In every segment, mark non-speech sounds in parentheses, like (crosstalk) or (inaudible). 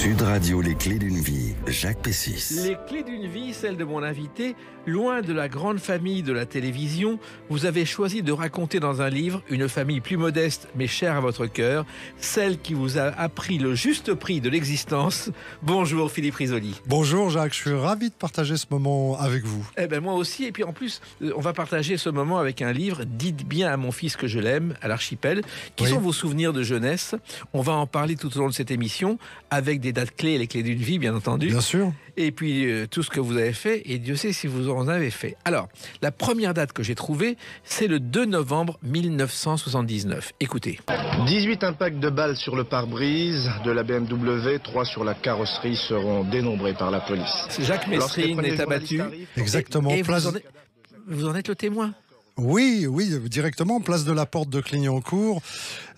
Sud Radio, les clés d'une vie, Jacques Pessis. Les clés d'une vie, celle de mon invité, loin de la grande famille de la télévision, vous avez choisi de raconter dans un livre une famille plus modeste mais chère à votre cœur, celle qui vous a appris le juste prix de l'existence. Bonjour Philippe Risoli. Bonjour Jacques, je suis ravi de partager ce moment avec vous. Eh ben moi aussi, et puis en plus, euh, on va partager ce moment avec un livre, Dites bien à mon fils que je l'aime, à l'archipel. Qui sont vos souvenirs de jeunesse On va en parler tout au long de cette émission avec des les dates clés, les clés d'une vie, bien entendu. Bien sûr. Et puis euh, tout ce que vous avez fait, et Dieu sait si vous en avez fait. Alors, la première date que j'ai trouvée, c'est le 2 novembre 1979. Écoutez. 18 impacts de balles sur le pare-brise de la BMW, 3 sur la carrosserie seront dénombrés par la police. Jacques Messrine est abattu. Exactement. vous, en êtes, vous en êtes le témoin oui, oui, directement, place de la Porte de Clignancourt.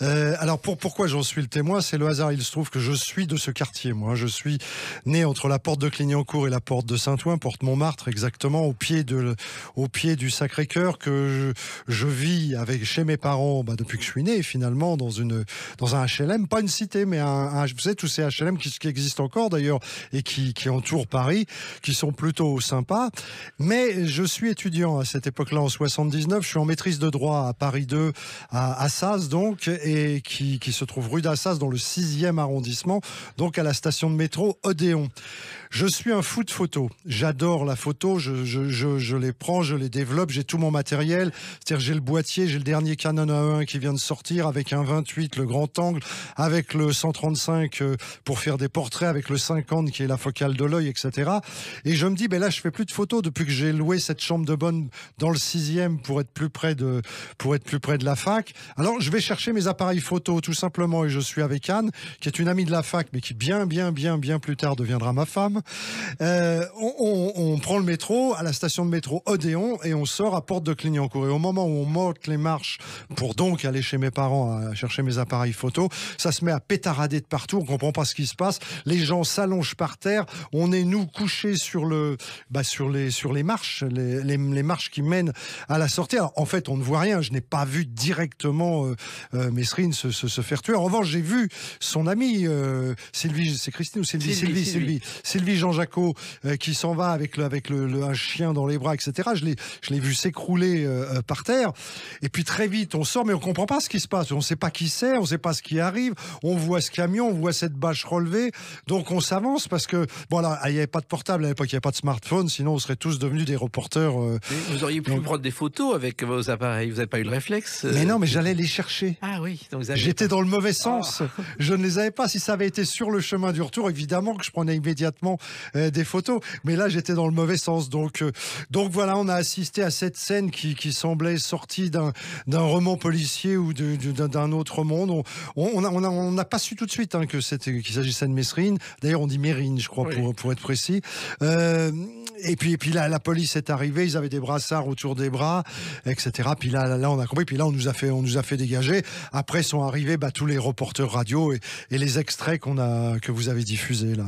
Euh, alors pour, pourquoi j'en suis le témoin C'est le hasard. Il se trouve que je suis de ce quartier, moi. Je suis né entre la porte de Clignancourt et la porte de Saint-Ouen, porte Montmartre exactement, au pied, de, au pied du Sacré-Cœur, que je, vis avec, chez mes parents bah, depuis que je suis né, finalement, dans, une, dans un HLM, pas une cité, mais un, un vous savez, tous ces HLM qui, qui existent encore d'ailleurs et qui, qui entourent Paris, qui sont plutôt sympas. Mais je suis étudiant à cette époque-là, en 79, je suis en maîtrise de droit à Paris 2, à, Saz, donc et qui, se trouve rue d'Assas dans le 6e arrondissement, donc à la station de métro Odéon. Je suis un fou de photos J'adore la photo. Je, je, les prends, je les développe. J'ai tout mon matériel. C'est-à-dire, j'ai le boîtier, j'ai le dernier Canon A1 qui vient de sortir avec un 28, le grand angle, avec le 135 euh, pour faire des portraits, avec le 50 qui est la focale de l'œil, etc. Et je me dis, ben là, je fais plus de photos depuis que j'ai loué cette chambre de bonne dans le sixième pour être plus près de, pour être plus près de la fac. Alors, je vais chercher mes appareils photo tout simplement et je suis avec Anne, qui est une amie de la fac, mais qui bien, bien, bien, bien plus tard deviendra ma femme. Euh, on, prend le métro à la station de métro Odéon et on sort à Porte de Clignancourt. Et au moment où on monte les marches pour donc aller chez mes parents à chercher mes appareils photo, ça se met à pétarader de partout. On comprend pas ce qui se passe. Les gens s'allongent par terre. On est nous couchés sur le, bah, sur les, sur les marches, les, marches qui mènent à la sortie. en fait, on ne voit rien. Je n'ai pas vu directement euh, euh, Mesrine se, se, faire tuer. En revanche, j'ai vu son ami Sylvie, c'est Christine ou Sylvie, Sylvie, Sylvie Jean jacques euh, qui s'en va avec, le, un chien dans les bras, etc. Je l'ai, vu s'écrouler euh, euh, par terre. Et puis très vite, on sort, mais on comprend pas ce qui se passe. On sait pas qui c'est, on sait pas ce qui arrive. On voit ce camion, on voit cette bâche relevée. Donc on s'avance parce que, voilà, il n'y avait pas de portable à l'époque, il n'y avait pas de smartphone, sinon on serait tous devenus des reporters. vous auriez pu prendre des photos avec vos appareils, vous n'avez pas eu le réflexe. Mais non, mais j'allais les chercher. Ah oui, J'étais dans le mauvais ah. sens. Je ne les avais pas. Si ça avait été sur le chemin du retour, évidemment que je prenais immédiatement euh, des photos. Mais là, j'étais dans le mauvais sens. Donc, euh, donc voilà, on a assisté à cette scène qui, semblait sortie d'un roman policier ou d'un autre monde. On n'a on, a, pas su tout de suite hein, qu'il s'agissait de Messrine. D'ailleurs, on dit Mérine, je crois, pour, pour être précis. Euh, et puis, puis là, la police est arrivée, ils avaient des brassards autour des bras, etc. Puis là, là, on a compris. Puis là, on nous a fait, on nous a fait dégager. Après sont arrivés bah, tous les reporters radio et, les extraits qu'on a, que vous avez diffusés là.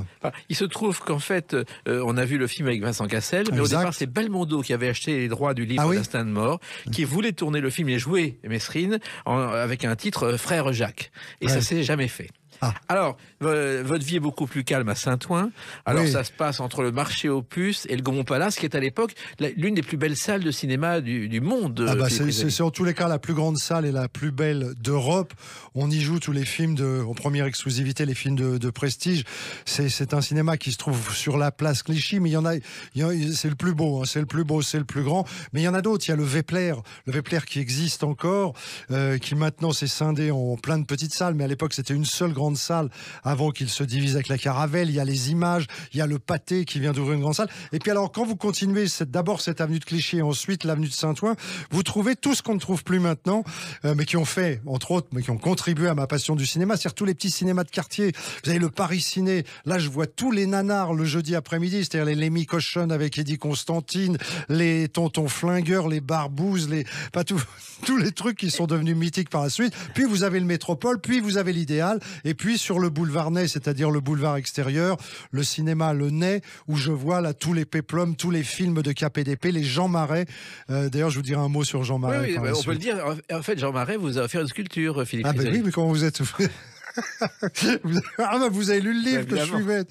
Il se trouve qu'en fait, euh, on a vu le film avec Vincent Cassel, mais au départ, c'est Belmondo qui avait acheté les droits du livre ah mort, qui voulait tourner le film et jouer Mesrine avec un titre euh, Frère Jacques. Et ça s'est jamais fait. Ah. Alors, votre vie est beaucoup plus calme à Saint-Ouen. Alors, ça se passe entre le marché Opus et le Gaumont Palace, qui est à l'époque l'une des plus belles salles de cinéma du, monde. Ah, bah, euh, c'est en tous les cas la plus grande salle et la plus belle d'Europe. On y joue tous les films de, en première exclusivité, les films de, prestige. C'est un cinéma qui se trouve sur la place Clichy, mais il y en a, c'est le plus beau, hein. c'est le plus beau, c'est le plus grand. Mais il y en a d'autres. Il y a le Vepler, le Vepler qui existe encore, euh, qui maintenant s'est scindé en plein de petites salles, mais à l'époque c'était une seule grande salle avant qu'il se divise avec la caravelle. Il y a les images, il y a le pâté qui vient d'ouvrir une grande salle. Et puis alors, quand vous continuez d'abord cette avenue de Clichy, ensuite l'avenue de Saint-Ouen, vous trouvez tout ce qu'on ne trouve plus maintenant, euh, mais qui ont fait, entre autres, mais qui ont contribué à ma passion du cinéma, c'est-à-dire tous les petits cinémas de quartier. Vous avez le Paris Ciné. Là, je vois tous les nanars le jeudi après-midi, c'est-à-dire les Lemmy Cochon avec Eddie Constantine, les tontons flingueurs, les barbouzes, les, pas tous (laughs) tous les trucs qui sont devenus mythiques par la suite. Puis vous avez le métropole, puis vous avez l'idéal, et et puis sur le boulevard Ney, c'est-à-dire le boulevard extérieur, le cinéma Le Ney, où je vois là tous les péplums, tous les films de KPDP, les Jean Marais. Euh, d'ailleurs, je vous dirai un mot sur Jean Marais. Oui, on peut le dire. En fait, Jean Marais vous a fait une sculpture, Philippe. Ah ben oui, mais comment vous êtes ah bah, vous avez lu le livre que je suivais.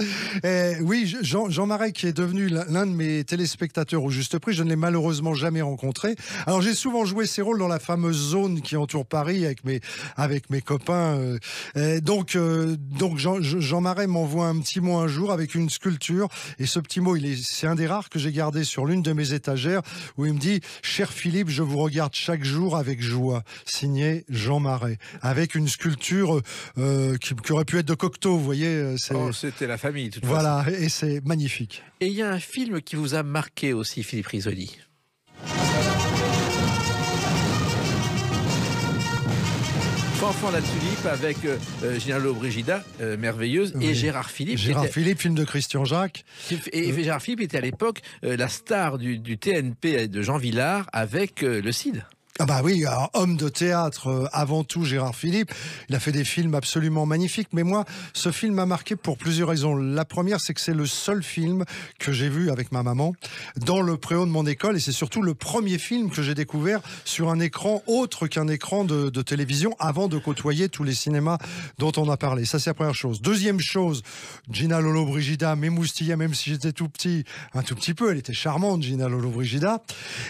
Eh oui, Jean, Jean Marais qui est devenu l'un de mes téléspectateurs au juste prix. Je ne l'ai malheureusement jamais rencontré. Alors j'ai souvent joué ces rôles dans la fameuse zone qui entoure Paris avec mes avec mes copains. Euh. Eh, donc euh, donc Jean, Jean Marais m'envoie un petit mot un jour avec une sculpture et ce petit mot il est c'est un des rares que j'ai gardé sur l'une de mes étagères où il me dit cher Philippe je vous regarde chaque jour avec joie signé Jean Marais avec une sculpture euh, euh, qui, aurait pu être de Cocteau, vous voyez. Euh, oh, c'était la famille, à Voilà, et c'est magnifique. Et il y a un film qui vous a marqué aussi, Philippe Risoli. Enfant la tulipe avec euh, euh Brigida, merveilleuse, et Gérard Philippe. Gérard Philippe, film de Christian Jacques. Et, Gérard Philippe était à l'époque la star du, du, TNP de Jean Villard avec le CID. Ah bah oui, un homme de théâtre euh, avant tout Gérard Philippe, il a fait des films absolument magnifiques, mais moi ce film m'a marqué pour plusieurs raisons. La première c'est que c'est le seul film que j'ai vu avec ma maman dans le préau de mon école et c'est surtout le premier film que j'ai découvert sur un écran autre qu'un écran de, télévision avant de côtoyer tous les cinémas dont on a parlé. Ça c'est la première chose. Deuxième chose, Gina Lolo Brigida m'émoustillait même si j'étais tout petit, un tout petit peu, elle était charmante Gina Lolo Brigida.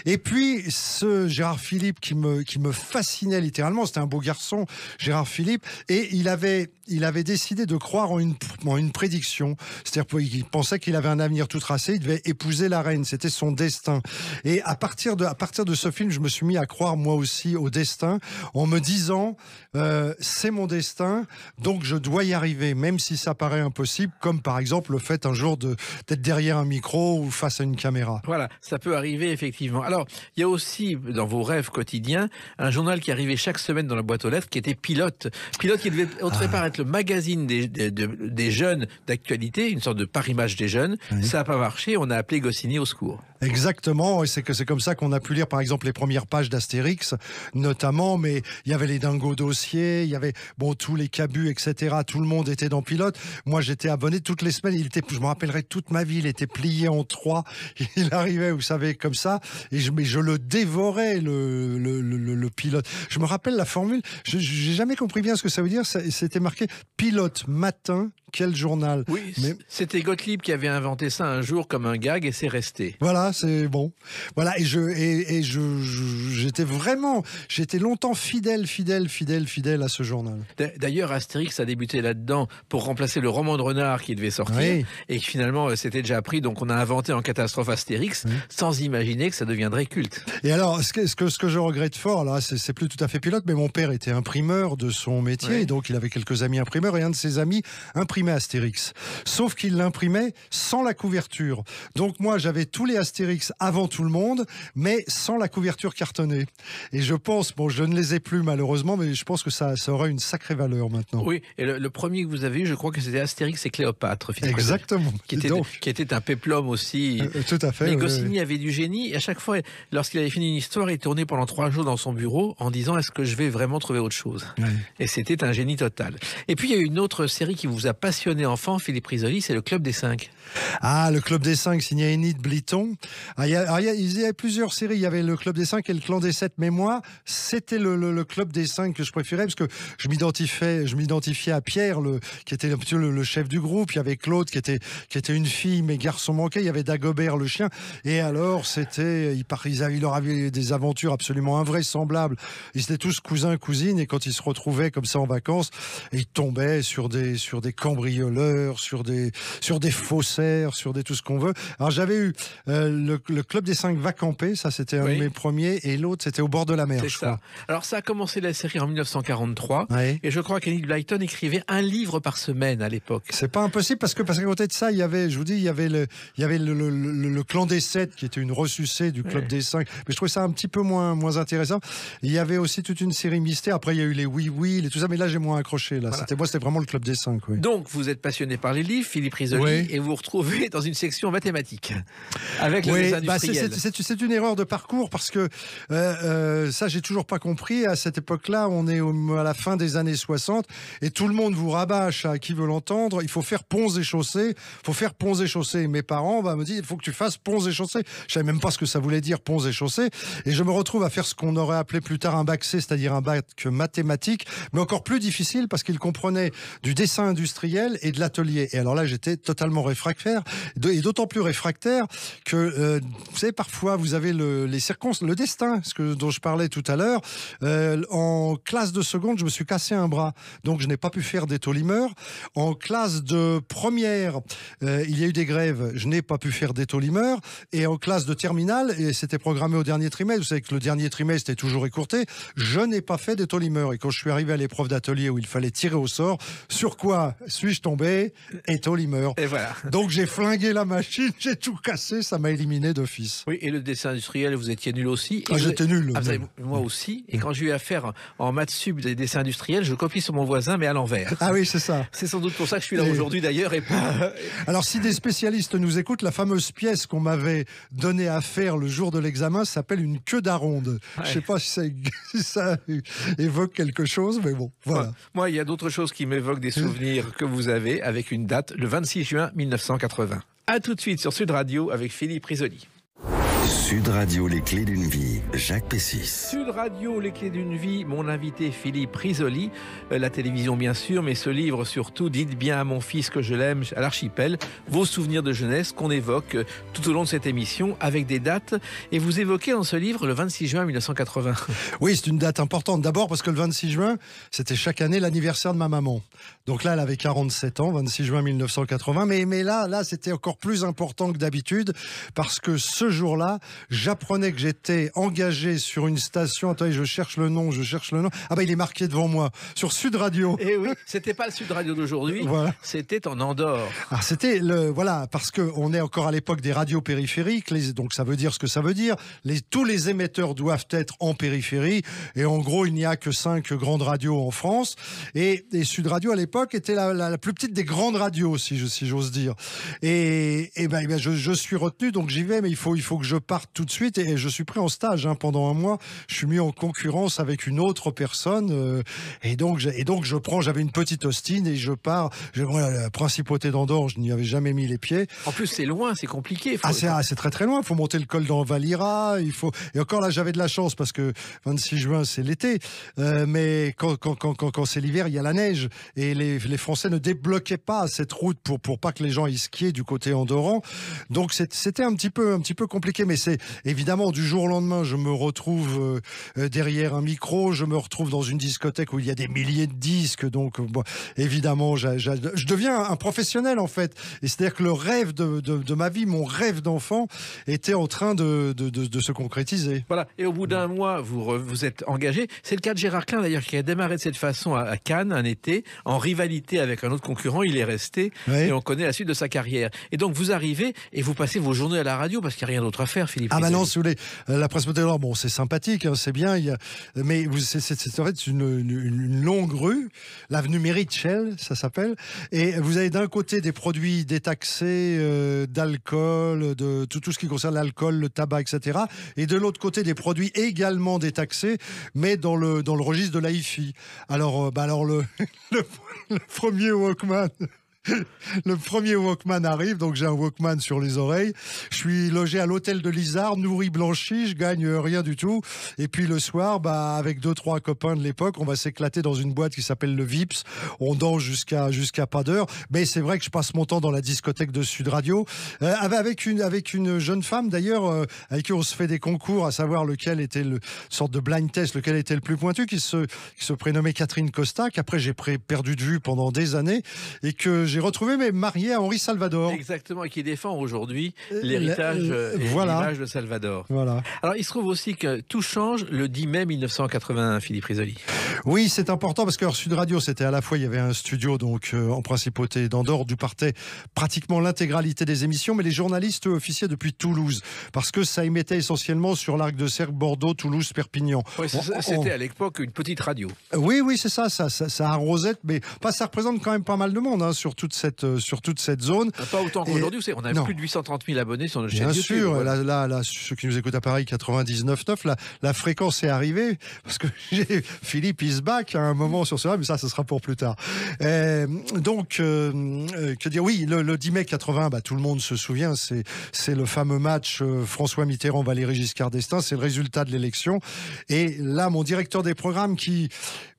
Et puis ce Gérard Philippe qui me fascinait littéralement. C'était un beau garçon, Gérard Philippe. Et il avait il avait décidé de croire en une, prédiction. C'est-à-dire qu'il pensait qu'il avait un avenir tout tracé, il devait épouser la reine, c'était son destin. Et à partir, de, à partir de ce film, je me suis mis à croire moi aussi au destin, en me disant, euh, c'est mon destin, donc je dois y arriver, même si ça paraît impossible, comme par exemple le fait un jour d'être derrière un micro ou face à une caméra. Voilà, ça peut arriver effectivement. Alors, il y a aussi dans vos rêves quotidiens un journal qui arrivait chaque semaine dans la boîte aux lettres qui était pilote. Pilote qui devait, autrefois ah le magazine des, des, jeunes d'actualité, une sorte de parimage des jeunes, ça n'a pas marché. On a appelé Goscinny au secours. Exactement, et c'est que c'est comme ça qu'on a pu lire par exemple les premières pages d'Astérix, notamment, mais il y avait les dingos dossiers, il y avait bon tous les cabus, etc. Tout le monde était dans pilote. Moi j'étais abonné toutes les semaines, il était, je me rappellerai toute ma vie, il était plié en trois, (laughs) il arrivait, vous savez, comme ça, et je, mais je le dévorais le, le, le, le pilote. Je me rappelle la formule, je n'ai jamais compris bien ce que ça veut dire, c'était marqué pilote matin quel journal. Oui, mais... c'était Gottlieb qui avait inventé ça un jour comme un gag et c'est resté. Voilà, c'est bon. Voilà, et je, et, je, j'étais vraiment, j'étais longtemps fidèle, fidèle, fidèle, fidèle à ce journal. D'ailleurs, Astérix a débuté là-dedans pour remplacer le roman de renard qui devait sortir et finalement c'était euh, déjà pris, donc on a inventé en catastrophe Astérix sans imaginer que ça deviendrait culte. Et alors, ce que, ce que, ce que je regrette fort là, c'est plus tout à fait pilote, mais mon père était imprimeur de son métier, donc il avait quelques amis imprimeurs et un de ses amis imprimeur Astérix. Sauf qu'il l'imprimait sans la couverture. Donc moi, j'avais tous les Astérix avant tout le monde, mais sans la couverture cartonnée. Et je pense, bon, je ne les ai plus malheureusement, mais je pense que ça, aura une sacrée valeur maintenant. Oui, et le, premier que vous avez eu, je crois que c'était Astérix et Cléopâtre. Exactement. Qui était, qui était un péplum aussi. Euh, tout à fait. Goscinny avait du génie. Et à chaque fois, lorsqu'il avait fini une histoire, il tournait pendant trois jours dans son bureau en disant est-ce que je vais vraiment trouver autre chose Et c'était un génie total. Et puis il y a une autre série qui vous a passé passionné enfant, Philippe Risoli, c'est le Club des Cinq. Ah, le Club des 5 signé Enid Bliton. Ah, il, y avait ah, plusieurs séries. Il y avait le Club des cinq et le Clan des 7. Mais moi, c'était le, Club des cinq que je préférais parce que je m'identifiais, je m'identifiais à Pierre, qui était le, chef du groupe. Il y avait Claude qui était, une fille, mais garçon manqué. Il y avait Dagobert, le chien. Et alors, c'était, ils, ils, leur avaient des aventures absolument invraisemblables. Ils étaient tous cousins, cousines. Et quand ils se retrouvaient comme ça en vacances, ils tombaient sur des, cambrioleurs, sur des, sur des fausses sur des tout ce qu'on veut. Alors j'avais eu euh, le, club des cinq va ça c'était un de mes premiers, et l'autre c'était au bord de la mer. C'est Crois. Alors ça a commencé la série en 1943, et je crois qu'Annie Blyton écrivait un livre par semaine à l'époque. C'est pas impossible parce que parce qu'à côté de ça, il y avait, je vous dis, il y avait le, il y avait le, clan des sept qui était une ressucée du club des cinq, mais je trouvais ça un petit peu moins moins intéressant. Il y avait aussi toute une série mystère. Après il y a eu les oui oui, et tout ça, mais là j'ai moins accroché. Là, c'était moi, c'était vraiment le club des cinq. Donc vous êtes passionné par les livres, Philippe Risoli, et vous retrouver (laughs) dans une section mathématiques avec les oui, bah c'est, une erreur de parcours parce que euh, euh, ça, j'ai toujours pas compris. À cette époque-là, on est au, à la fin des années 60 et tout le monde vous rabâche à qui veut l'entendre. Il faut faire ponts et chaussées. faut faire ponts et chaussées. Mes parents bah, me disent il faut que tu fasses ponts et chaussées. Je savais même pas ce que ça voulait dire ponts et chaussées. Et je me retrouve à faire ce qu'on aurait appelé plus tard un bac C, c'est-à-dire un bac mathématique, mais encore plus difficile parce qu'il comprenait du dessin industriel et de l'atelier. Et alors là, j'étais totalement réfractaire faire, et d'autant plus réfractaire que, euh, vous savez, parfois, vous avez le, les circonstances, le destin, ce que, dont je parlais tout à l'heure. Euh, en classe de seconde, je me suis cassé un bras, donc je n'ai pas pu faire des tolimeurs. En classe de première, euh, il y a eu des grèves, je n'ai pas pu faire des tolimeurs. Et en classe de terminale, et c'était programmé au dernier trimestre, vous savez que le dernier trimestre est toujours écourté, je n'ai pas fait des tolimeurs. Et quand je suis arrivé à l'épreuve d'atelier où il fallait tirer au sort, sur quoi suis-je tombé Et tolimeur. Et voilà. Donc, donc j'ai flingué la machine, (laughs) j'ai tout cassé, ça m'a éliminé d'office. Oui, et le dessin industriel, vous étiez nul aussi. Ah, j'étais ah, nul. moi aussi. Et quand j'ai eu affaire en maths sub des dessins industriels, je copie sur mon voisin, mais à l'envers. Ah oui, c'est ça. C'est sans doute pour ça que je suis là aujourd'hui d'ailleurs. Et... (laughs) Alors si des spécialistes nous écoutent, la fameuse pièce qu'on m'avait donnée à faire le jour de l'examen s'appelle une queue d'aronde. Je Je sais pas (laughs) si ça... évoque quelque chose, mais bon, voilà. Moi, il y a d'autres choses qui m'évoquent des souvenirs que vous avez avec une date, le 26 juin 1900. A tout de suite sur Sud Radio avec Philippe Risoli. Sud Radio, les clés d'une vie, Jacques Pessis. Sud Radio, les clés d'une vie, mon invité Philippe Risoli, euh, la télévision bien sûr, mais ce livre surtout, Dites bien à mon fils que je l'aime à l'archipel, vos souvenirs de jeunesse qu'on évoque euh, tout au long de cette émission avec des dates. Et vous évoquez dans ce livre le 26 juin 1980. Oui, c'est une date importante. D'abord parce que le 26 juin, c'était chaque année l'anniversaire de ma maman. Donc là, elle avait 47 ans, 26 juin 1980. Mais, là, là, c'était encore plus important que d'habitude parce que ce jour-là, j'apprenais que j'étais engagé sur une station. Attendez, je cherche le nom, je cherche le nom. Ah ben, il est marqué devant moi sur Sud Radio. Et eh oui, c'était pas le Sud Radio d'aujourd'hui. C'était en Andorre. Ah, c'était le voilà parce que on est encore à l'époque des radios périphériques. donc ça veut dire ce que ça veut dire. tous les émetteurs doivent être en périphérie. Et en gros, il n'y a que cinq grandes radios en France. Et, et Sud Radio à l'époque était la, plus petite des grandes radios, si j'ose dire. Et, ben, eh ben je, suis retenu, donc j'y vais, mais il faut, il faut que je parte tout de suite. Et, je suis pris en stage hein, pendant un mois. Je suis mis en concurrence avec une autre personne. Euh, et, donc, et donc, je prends, j'avais une petite Austin et je pars. Je, la principauté d'Andorre, je n'y avais jamais mis les pieds. En plus, c'est loin, c'est compliqué. Ah, ah, c'est très très loin. Il faut monter le col dans Valira. Il faut... Et encore là, j'avais de la chance parce que 26 juin, c'est l'été. Euh, mais quand, quand, quand c'est l'hiver, il y a la neige. Et les les, Français ne débloquaient pas cette route pour, pour pas que les gens y skient du côté Andorran. Donc c'était un petit peu, un petit peu compliqué, mais c'est évidemment du jour au lendemain, je me retrouve euh, euh, derrière un micro, je me retrouve dans une discothèque où il y a des milliers de disques, donc euh, évidemment, je deviens un professionnel en fait. Et c'est-à-dire que le rêve de, ma vie, mon rêve d'enfant, était en train de, se concrétiser. Voilà. Et au bout d'un mois, vous vous êtes engagé. C'est le cas de Gérard Klein d'ailleurs qui a démarré de cette façon à, Cannes un été en rive rivalité avec un autre concurrent, il est resté et on connaît la suite de sa carrière. Et donc vous arrivez et vous passez vos journées à la radio parce qu'il n'y a rien d'autre à faire, Philippe. Ah bah non, si vous voulez, euh, la presse alors bon, c'est sympathique, hein, c'est bien, mais c'est une, longue rue, l'avenue shell ça s'appelle, et vous avez d'un côté des produits détaxés euh, d'alcool, de tout, tout ce qui concerne l'alcool, le tabac, etc., et de l'autre côté des produits également détaxés, mais dans le, dans le registre de l'AIFI. Alors, euh, bah alors le, (laughs) le, (laughs) premier Walkman. (laughs) le premier Walkman arrive, donc j'ai un Walkman sur les oreilles. Je suis logé à l'hôtel de Lizard, nourri, blanchi, je gagne rien du tout. Et puis le soir, bah, avec deux, trois copains de l'époque, on va s'éclater dans une boîte qui s'appelle le Vips. On danse jusqu'à jusqu'à pas d'heure. Mais c'est vrai que je passe mon temps dans la discothèque de Sud Radio, euh, avec, une, avec une jeune femme d'ailleurs, euh, avec qui on se fait des concours, à savoir lequel était le sorte de blind test, lequel était le plus pointu, qui se, qui se prénommait Catherine Costa, qu'après j'ai perdu de vue pendant des années, et que j'ai retrouvé, mais marié à Henri Salvador. Exactement, et qui défend aujourd'hui euh, l'héritage euh, euh, voilà. de Salvador. Voilà. Alors, il se trouve aussi que tout change le 10 mai 1981, Philippe Risoli. Oui, c'est important parce que Sud Radio, c'était à la fois, il y avait un studio donc en principauté d'Andorre, d'où partait pratiquement l'intégralité des émissions, mais les journalistes officiaient depuis Toulouse parce que ça émettait essentiellement sur l'arc de cercle Bordeaux, Toulouse, Perpignan. c'était à l'époque une petite radio. Oui, oui, c'est ça, ça, ça, ça Rosette, mais pas, bah, ça représente quand même pas mal de monde, hein, surtout cette, euh, sur toute cette zone. Ah, pas autant qu'aujourd'hui, on a plus de 830 000 abonnés sur notre chaîne YouTube. Bien sûr, là, là, ceux qui nous écoutent à Paris 99.9, la, la fréquence est arrivée, parce que (laughs) Philippe Isbach à un moment sur cela, ah, mais ça, ce sera pour plus tard. Euh, donc, euh, que dire, oui, le, 10 mai 80, bah, tout le monde se souvient, c'est le fameux match François Mitterrand-Valéry Giscard d'Estaing, c'est le résultat de l'élection. Et là, mon directeur des programmes qui,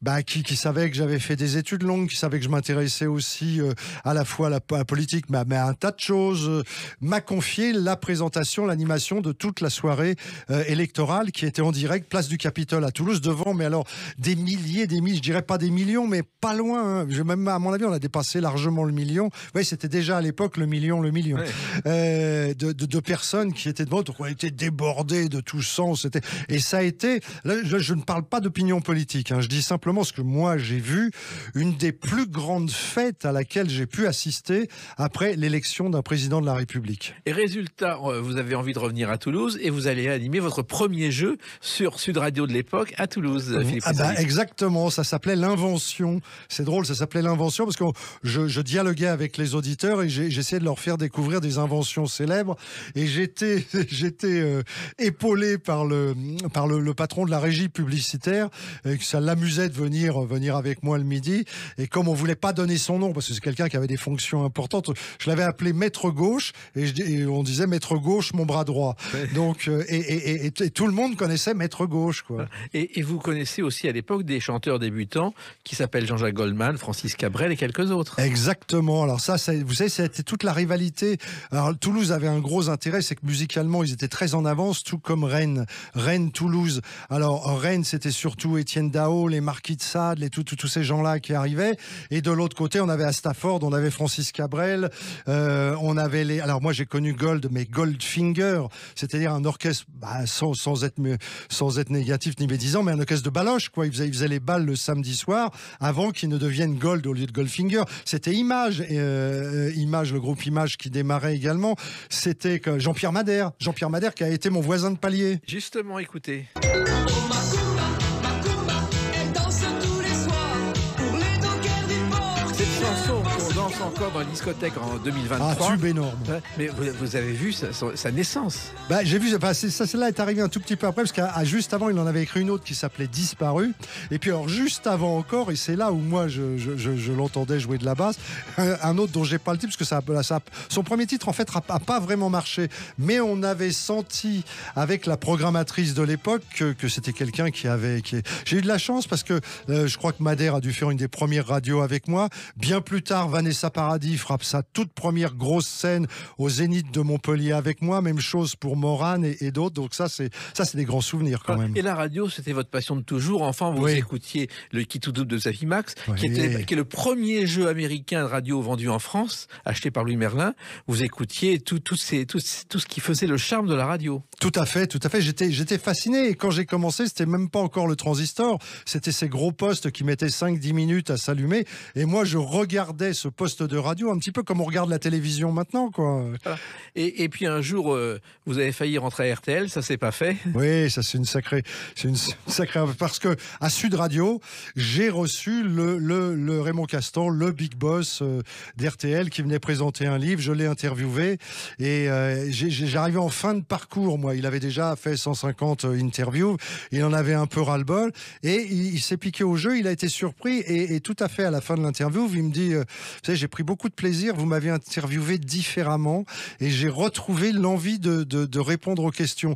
bah, qui, savait que j'avais fait des études longues, qui savait que je m'intéressais aussi à la fois la, politique, mais, un tas de choses, euh, m'a confié la présentation, l'animation de toute la soirée euh, électorale qui était en direct, place du Capitole à Toulouse, devant, mais alors des milliers, des milliers, je dirais pas des millions, mais pas loin. Hein. Je, même, à mon avis, on a dépassé largement le million. Oui, c'était déjà à l'époque le million, le million euh, de, personnes qui étaient devant. Donc on était débordés de tous sens. et ça a été. je, ne parle pas d'opinion politique. Hein. Je dis simplement ce que moi j'ai vu. Une des plus grandes fêtes à laquelle j'ai pu assister après l'élection d'un président de la République. Et résultat, euh, vous avez envie de revenir à Toulouse et vous allez animer votre premier jeu sur Sud Radio de l'époque à Toulouse. Ah Philippe bah, exactement, ça s'appelait l'invention. C'est drôle, ça s'appelait l'invention parce que je, dialoguais avec les auditeurs et j'essayais de leur faire découvrir des inventions célèbres. Et j'étais (laughs) j'étais euh, épaulé par le par le, le, patron de la régie publicitaire et que ça l'amusait de venir venir avec moi le midi. Et comme on voulait pas donner son nom parce que c'est quelqu'un qui avait des fonctions importantes. Je l'avais appelé maître gauche et, on disait maître gauche, mon bras droit. Donc, euh, et, tout le monde connaissait maître gauche. Quoi. Et, vous connaissez aussi à l'époque des chanteurs débutants qui s'appellent Jean-Jacques Goldman, Francis Cabrel et quelques autres. Exactement. Alors ça, vous savez, c'était toute la rivalité. Alors Toulouse avait un gros intérêt, c'est que musicalement, ils étaient très en avance, tout comme Rennes. Rennes, Toulouse. Alors Rennes, c'était surtout Étienne Dao, les Marquis de Sade, les, tous ces gens-là qui arrivaient. Et de l'autre côté, on avait à Stafford on avait Francis Cabrel, euh, on avait les. Alors moi j'ai connu Gold, mais Goldfinger, c'est-à-dire un orchestre bah, sans, être sans être négatif ni médisant, mais un orchestre de baloche quoi. Ils faisaient, les balles le samedi soir avant qu'ils ne devienne Gold au lieu de Goldfinger. C'était Image, euh, Image, le groupe Image qui démarrait également. C'était Jean-Pierre Madère, Jean-Pierre Madère qui a été mon voisin de palier. Justement, écoutez. encore dans une discothèque en 2023. Ah, un tube énorme. Mais vous, avez vu sa, naissance bah, J'ai vu, ça, celle-là est arrivé un tout petit peu après, parce qu'à juste avant, il en avait écrit une autre qui s'appelait Disparu. Et puis, alors, juste avant encore, et c'est là où moi, je, l'entendais jouer de la basse, euh, un, autre dont j'ai pas le titre, parce que ça, ça, son premier titre, en fait, a pas vraiment marché. Mais on avait senti, avec la programmatrice de l'époque, que, c'était quelqu'un qui avait. Qui... J'ai eu de la chance, parce que euh, je crois que Madère a dû faire une des premières radios avec moi. Bien plus tard, Vanessa Paradis frappe sa toute première grosse scène au Zénith de Montpellier avec moi. Même chose pour Morane et, d'autres. Donc ça, c'est ça, c'est des grands souvenirs quand ah, même. Et la radio, c'était votre passion de toujours. Enfin, vous écoutiez le Kitou de Zafi Max, qui, était, qui est le premier jeu américain de radio vendu en France, acheté par Louis Merlin. Vous écoutiez tout, tout, ces, tout, tout ce qui faisait le charme de la radio. Tout à fait, tout à fait. J'étais, j'étais fasciné. Et quand j'ai commencé, c'était même pas encore le transistor. C'était ces gros postes qui mettaient 5-10 minutes à s'allumer. Et moi, je regardais ce poste de radio, un petit peu comme on regarde la télévision maintenant. Quoi. Et, et, puis un jour, euh, vous avez failli rentrer à RTL, ça s'est pas fait (laughs) Oui, ça c'est une sacrée, c'est une sacrée parce que à Sud Radio, j'ai reçu le, le, Raymond Castan, le big boss euh, d'RTL, qui venait présenter un livre. Je l'ai interviewé et euh, j'ai j'arrivais en fin de parcours. Moi, il avait déjà fait 150 interviews, il en avait un peu ras-le-bol et il, s'est piqué au jeu. Il a été surpris et, tout à fait à la fin de l'interview, il me dit, vous j'ai pris beaucoup de plaisir. Vous m'avez interviewé différemment et j'ai retrouvé l'envie de, répondre aux questions.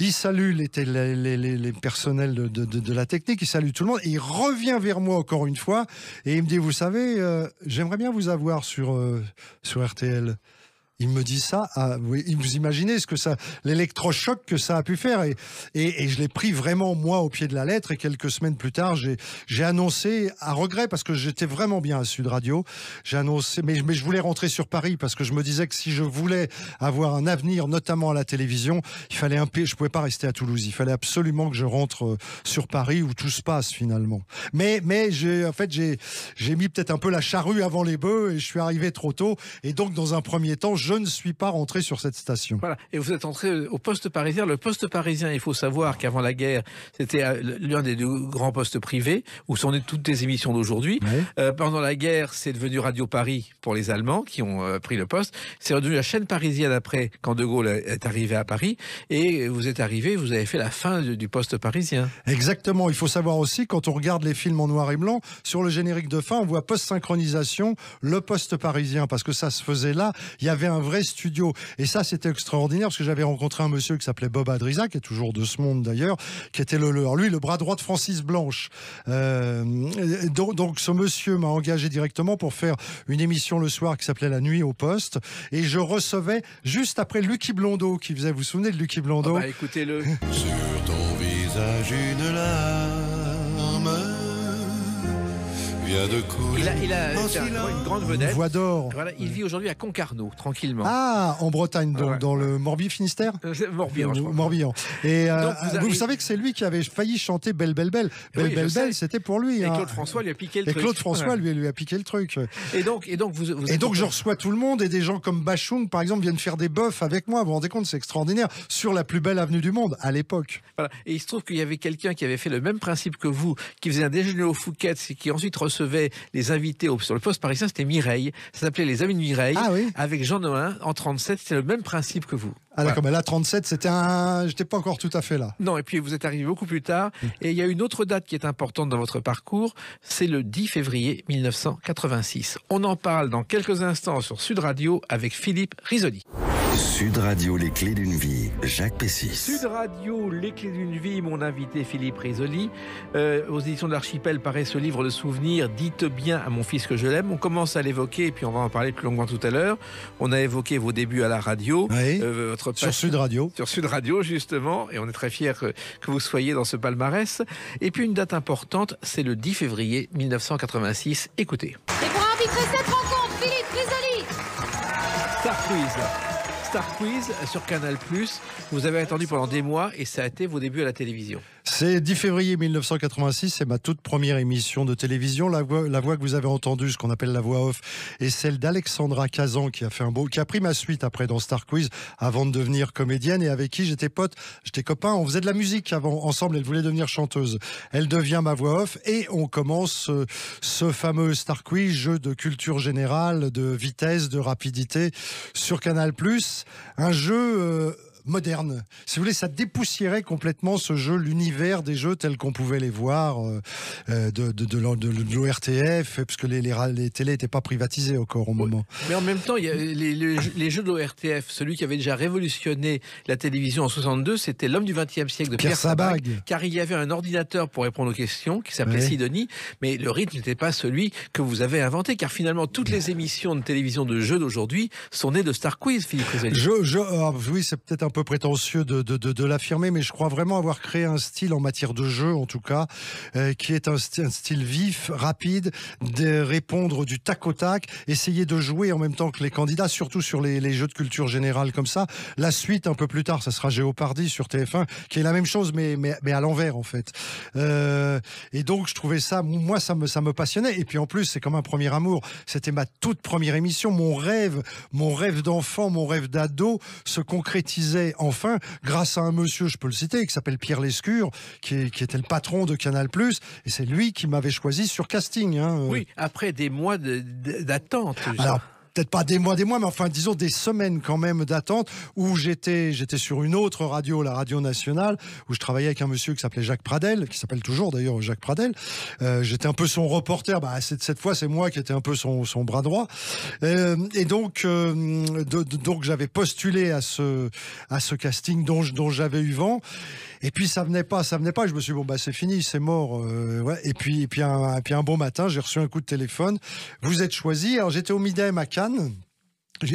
Il salue les, personnels de, la technique, il salue tout le monde et il revient vers moi encore une fois et il me dit, vous savez, euh, j'aimerais bien vous avoir sur, euh, sur RTL. Il me dit ça, à, ah, vous imaginez ce que ça, l'électrochoc que ça a pu faire. Et, je l'ai pris vraiment, moi, au pied de la lettre. Et quelques semaines plus tard, j'ai annoncé, à regret, parce que j'étais vraiment bien à Sud Radio, j'ai annoncé, mais, je voulais rentrer sur Paris, parce que je me disais que si je voulais avoir un avenir, notamment à la télévision, il fallait un je pouvais pas rester à Toulouse. Il fallait absolument que je rentre euh, sur Paris, où tout se passe, finalement. Mais, mais j'ai, en fait, j'ai mis peut-être un peu la charrue avant les bœufs, et je suis arrivé trop tôt. Et donc, dans un premier temps, je ne suis pas rentré sur cette station. Voilà. Et vous êtes entré au poste parisien. Le poste parisien, il faut savoir qu'avant la guerre, c'était euh, l'un des deux grands postes privés où sont nées toutes les émissions d'aujourd'hui. Euh, pendant la guerre, c'est devenu Radio Paris pour les Allemands qui ont euh, pris le poste. C'est devenu la chaîne parisienne après, quand De Gaulle est arrivé à Paris. Et vous êtes arrivé, vous avez fait la fin du, du poste parisien. Exactement. Il faut savoir aussi, quand on regarde les films en noir et blanc, sur le générique de fin, on voit post-synchronisation, le poste parisien, parce que ça se faisait là. Il y avait un un vrai studio. Et ça, c'était extraordinaire parce que j'avais rencontré un monsieur qui s'appelait Bob Adriza, qui est toujours de ce monde d'ailleurs, qui était le leur. Lui, le bras droit de Francis Blanche. Euh, donc, ce monsieur m'a engagé directement pour faire une émission le soir qui s'appelait La Nuit au Poste. Et je recevais juste après Lucky Blondeau qui faisait, vous souvenez de Lucky Blondeau ah bah, Écoutez-le. Sur ton visage, une larme il a, une grande vedette. Voix d'or. Voilà, il vit aujourd'hui à Concarneau, tranquillement. Ah, en Bretagne, dans le Morbi Finistère euh, Morbihan, Et euh, vous, euh, savez que c'est lui qui avait failli chanter Belle Belle Belle. Belle Belle Belle, c'était pour lui. Et hein. Claude François lui a piqué le truc. Et Claude François lui, lui, a piqué le truc. Et donc, et donc, vous, et donc je reçois tout le monde et des gens comme Bachung, par exemple, viennent faire des boeufs avec moi. Vous vous rendez compte, c'est extraordinaire. Sur la plus belle avenue du monde, à l'époque. Et il se trouve qu'il y avait quelqu'un qui avait fait le même principe que vous, qui faisait un déjeuner au Fouquet's et qui ensuite reçoit recevait les invités sur le poste parisien, c'était Mireille. Ça s'appelait Les Amis de Mireille. Ah oui. Avec Jean noël en 37. C'était le même principe que vous. Ah d'accord, mais là 37, c'était un, j'étais pas encore tout à fait là. Non, et puis vous êtes arrivé beaucoup plus tard. Mm. Et il y a une autre date qui est importante dans votre parcours, c'est le 10 février 1986. On en parle dans quelques instants sur Sud Radio avec Philippe Risoli. Sud Radio, les clés d'une vie, Jacques Pessis. Sud Radio, les clés d'une vie, mon invité Philippe Risoli. Euh, aux éditions de l'Archipel paraît ce livre de souvenirs, Dites bien à mon fils que je l'aime. On commence à l'évoquer et puis on va en parler plus longuement tout à l'heure. On a évoqué vos débuts à la radio. Euh, sur Sud Radio. Sur Sud Radio, justement. Et on est très fiers que, vous soyez dans ce palmarès. Et puis une date importante, c'est le 10 février 1986. Écoutez. Et pour cette rencontre, Philippe Risoli. Star Quiz sur Canal+. Vous avez attendu pendant des mois et ça a été vos débuts à la télévision. C'est 10 février 1986, c'est ma toute première émission de télévision. La voix, que vous avez entendue, ce qu'on appelle la voix off, est celle d'Alexandra Kazan qui a fait un beau, qui a pris ma suite après dans Star Quiz avant de devenir comédienne et avec qui j'étais pote, j'étais copain. On faisait de la musique avant ensemble. Elle voulait devenir chanteuse. Elle devient ma voix off et on commence euh, ce fameux Star Quiz, jeu de culture générale, de vitesse, de rapidité sur Canal+ un jeu euh, moderne. Si vous voulez, ça dépoussiérait complètement ce jeu, l'univers des jeux tels qu'on pouvait les voir euh, euh, de, l'ORTF, parce que les, les, les télés n'étaient pas privatisées encore au moment. Mais en même temps, les, jeux de l'ORTF, celui qui avait déjà révolutionné la télévision en 62, c'était l'homme du 20e siècle de Pierre, Sabag. Car il y avait un ordinateur pour répondre aux questions qui s'appelait Sidonie, mais le rythme n'était pas celui que vous avez inventé, car finalement, toutes les émissions de télévision de jeux d'aujourd'hui sont nées de Star Quiz, Philippe Je, oh, oui, c'est peut-être un peu prétentieux de, l'affirmer, mais je crois vraiment avoir créé un style en matière de jeu, en tout cas, euh, qui est un, style vif, rapide, de répondre du tac au tac, essayer de jouer en même temps que les candidats, surtout sur les, jeux de culture générale comme ça. La suite, un peu plus tard, ça sera Géopardy sur TF1, qui est la même chose, mais, mais, à l'envers, en fait. Euh, et donc, je trouvais ça, moi, ça me, ça me passionnait. Et puis, en plus, c'est comme un premier amour. C'était ma toute première émission. Mon rêve, mon rêve d'enfant, mon rêve d'ado se concrétisait enfin grâce à un monsieur, je peux le citer, qui s'appelle Pierre Lescure, qui, était le patron de Canal+. Et c'est lui qui m'avait choisi sur casting. Hein, euh. Oui, après des mois d'attente. alors peut-être pas des mois, des mois, mais enfin, disons des semaines quand même d'attente où j'étais, j'étais sur une autre radio, la Radio Nationale, où je travaillais avec un monsieur qui s'appelait Jacques Pradel, qui s'appelle toujours d'ailleurs Jacques Pradel. Euh, j'étais un peu son reporter. Bah, cette fois, c'est moi qui étais un peu son, bras droit. Euh, et donc, euh, de, donc j'avais postulé à ce, à ce casting dont, dont j'avais eu vent. Et puis ça venait pas, ça venait pas. Je me suis dit, bon bah c'est fini, c'est mort. ouais. Et puis et puis un, puis un bon matin, j'ai reçu un coup de téléphone. Vous êtes choisi. Alors j'étais au Midem à 4 않는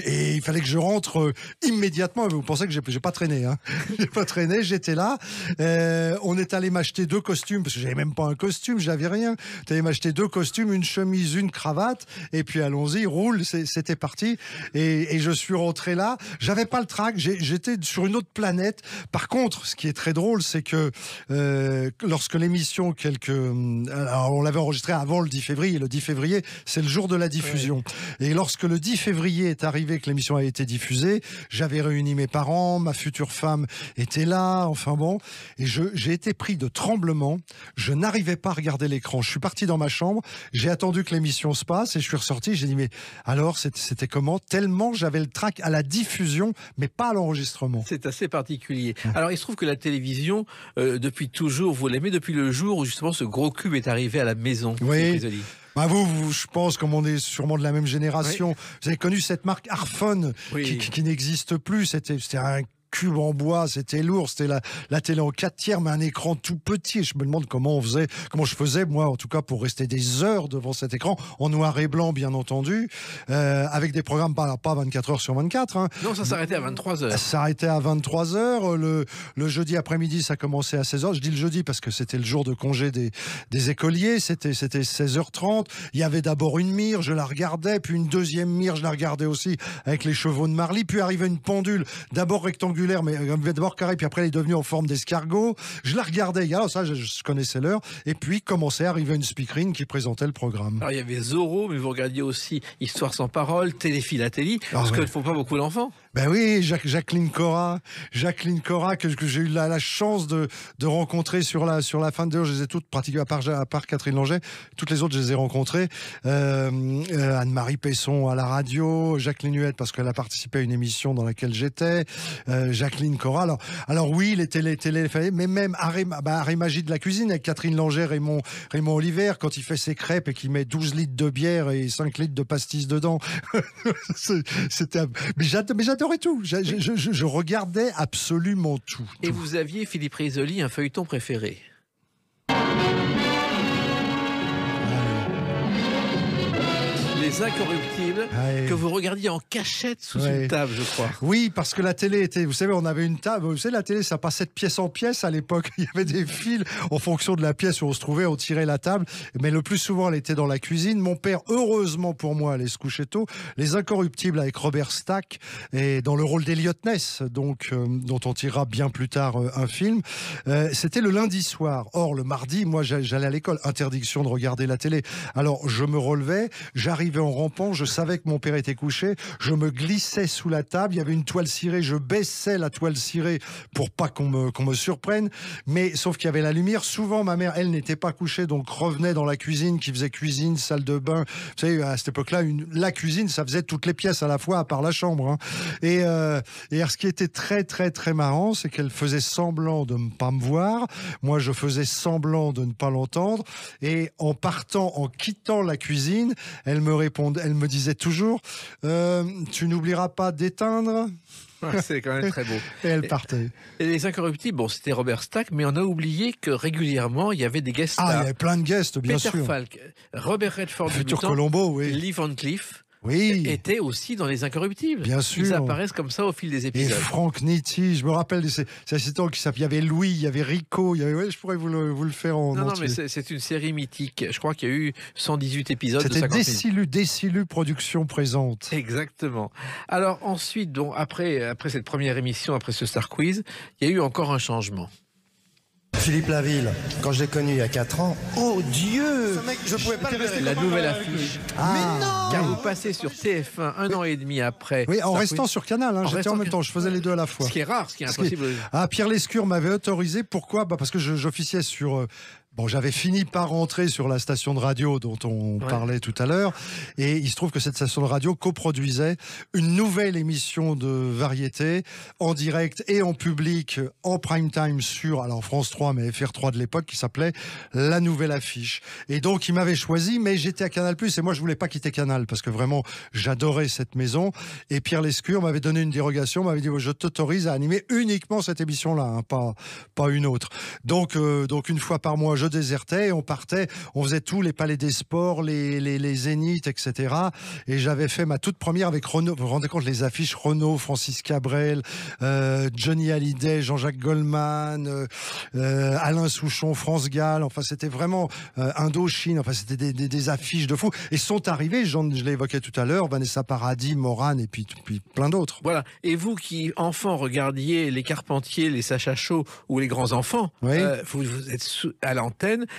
Et il fallait que je rentre euh, immédiatement. Vous pensez que j'ai pas traîné, hein. (laughs) J'ai pas traîné. J'étais là. Euh, on est allé m'acheter deux costumes parce que j'avais même pas un costume, j'avais rien. allé m'acheter deux costumes, une chemise, une cravate, et puis allons-y, roule. C'était parti. Et, je suis rentré là. J'avais pas le trac. J'étais sur une autre planète. Par contre, ce qui est très drôle, c'est que euh, lorsque l'émission, quelques, alors on l'avait enregistrée avant le 10 février. Le 10 février, c'est le jour de la diffusion. Et lorsque le 10 février est arrivé que l'émission a été diffusée, j'avais réuni mes parents, ma future femme était là, enfin bon, et j'ai été pris de tremblement. Je n'arrivais pas à regarder l'écran. Je suis parti dans ma chambre, j'ai attendu que l'émission se passe et je suis ressorti. J'ai dit mais alors c'était comment Tellement j'avais le trac à la diffusion, mais pas à l'enregistrement. C'est assez particulier. Alors il se trouve que la télévision, euh, depuis toujours, vous l'aimez depuis le jour où justement ce gros cube est arrivé à la maison. Oui. Bah vous, je pense, comme on est sûrement de la même génération, vous avez connu cette marque Arfon qui, n'existe plus. C'était un cube en bois, c'était lourd, c'était la, télé en 4 tiers, mais un écran tout petit. Je me demande comment on faisait, comment je faisais, moi, en tout cas, pour rester des heures devant cet écran, en noir et blanc, bien entendu, euh, avec des programmes pas, pas 24 heures sur 24. Hein. Non, ça s'arrêtait à 23 heures. Ça s'arrêtait à 23 heures. Euh, le, jeudi après-midi, ça commençait à 16 heures. Je dis le jeudi parce que c'était le jour de congé des, des écoliers. C'était, c'était 16h30. Il y avait d'abord une mire, je la regardais, puis une deuxième mire, je la regardais aussi avec les chevaux de Marly. Puis arrivait une pendule, d'abord rectangulaire mais euh, il d'abord carré, puis après, elle est devenue en forme d'escargot. Je la regardais, alors ça, je, connaissais l'heure. Et puis, commençait à arriver une speakerine qui présentait le programme. Alors, il y avait Zorro, mais vous regardiez aussi Histoire sans parole, Téléphilatélie, ah parce ouais. ne faut pas beaucoup d'enfants. Ben oui, Jacqueline Cora, Jacqueline Cora que, j'ai eu la, chance de, rencontrer sur la sur la fin de je les ai toutes pratiquées à part Catherine Langer, toutes les autres je les ai rencontrées. Euh, euh, Anne-Marie Pesson à la radio, Jacqueline Huette parce qu'elle a participé à une émission dans laquelle j'étais, euh, Jacqueline Cora. Alors alors oui, les télé télé mais même bah, Harry, Magie de la cuisine avec Catherine Langer, Raymond Raymond Oliver quand il fait ses crêpes et qu'il met 12 litres de bière et 5 litres de pastis dedans. (laughs) C'était mais j'adore et tout. Je, regardais absolument tout, Et vous aviez, Philippe Risoli, un feuilleton préféré les incorruptibles que vous regardiez en cachette sous une table, je crois. Oui, parce que la télé était, vous savez, on avait une table, vous savez, la télé, ça passait de pièce en pièce à l'époque. (laughs) Il y avait des fils en fonction de la pièce où on se trouvait, on tirait la table. Mais le plus souvent, elle était dans la cuisine. Mon père, heureusement pour moi, les se coucher tôt. Les incorruptibles avec Robert Stack et dans le rôle d'Eliot Ness, donc, euh, dont on tirera bien plus tard euh, un film. Euh, c'était le lundi soir. Or, le mardi, moi, j'allais à l'école. Interdiction de regarder la télé. Alors, je me relevais, j'arrivais en rampant, je savais que mon père était couché, je me glissais sous la table, il y avait une toile cirée, je baissais la toile cirée pour pas qu'on me, qu'on me surprenne, mais sauf qu'il y avait la lumière. Souvent, ma mère, elle n'était pas couchée, donc revenait dans la cuisine, qui faisait cuisine, salle de bain. Vous savez, à cette époque-là, la cuisine, ça faisait toutes les pièces à la fois, à part la chambre. Hein. Et, euh, et ce qui était très, très, très marrant, c'est qu'elle faisait semblant de ne pas me voir. Moi, je faisais semblant de ne pas l'entendre. Et en partant, en quittant la cuisine, elle me répondait elle me disait toujours euh, Tu n'oublieras pas d'éteindre c'est quand même très beau. (laughs) Et elle partait. Et les Incorruptibles, bon, c'était Robert Stack, mais on a oublié que régulièrement, il y avait des guests. Ah, il y avait plein de guests, bien sûr. Peter Falk, Robert Redford, Futur Colombo, oui. Lee Van Cleef oui. étaient aussi dans Les Incorruptibles. Bien sûr. Ils apparaissent comme ça au fil des épisodes. Et Franck Nitti, je me rappelle de qui Il y avait Louis, il y avait Rico, y je pourrais vous le, faire en. Non, non, mais c'est une série mythique. Je crois qu'il y a eu 118 épisodes. C'était de Décilu, Production présente. Exactement. Alors ensuite, donc, après, après cette première émission, après ce Star Quiz, il y a eu encore un changement. Philippe Laville, quand je l'ai connu il y a 4 ans, oh Dieu Je pouvais pas La nouvelle affiche. Ah. Mais non Car vous passez sur TF1 un an et demi après. Oui, en restant sur Canal, hein, j'étais en, même temps, je faisais les deux à la fois. Ce qui est rare, ce qui est impossible. Ah, Pierre Lescure m'avait autorisé, pourquoi bah Parce que j'officiais sur, euh, Bon, j'avais fini par rentrer sur la station de radio dont on parlait tout à l'heure, et il se trouve que cette station de radio coproduisait une nouvelle émission de variété en direct et en public en prime time sur alors France 3 mais FR3 de l'époque qui s'appelait La Nouvelle Affiche. Et donc il m'avait choisi, mais j'étais à Canal Plus et moi je voulais pas quitter Canal parce que vraiment j'adorais cette maison. Et Pierre Lescure m'avait donné une dérogation, m'avait dit oh, je t'autorise à animer uniquement cette émission-là, hein, pas pas une autre. Donc euh, donc une fois par mois je désertais et on partait, on faisait tous les palais des sports, les, les, les zéniths, etc. Et j'avais fait ma toute première avec Renault. Vous vous rendez compte, les affiches Renault, Francis Cabrel, euh, Johnny Hallyday, Jean-Jacques Goldman, euh, euh, Alain Souchon, France Gall. Enfin, c'était vraiment Indochine. Enfin, c'était des, affiches de fou. Et sont arrivés, je l'ai évoqué tout à l'heure, Vanessa Paradis, Morane et puis, puis plein d'autres. Voilà. Et vous qui, enfant, regardiez les Carpentiers, les Sacha Chaud ou les grands-enfants, vous, êtes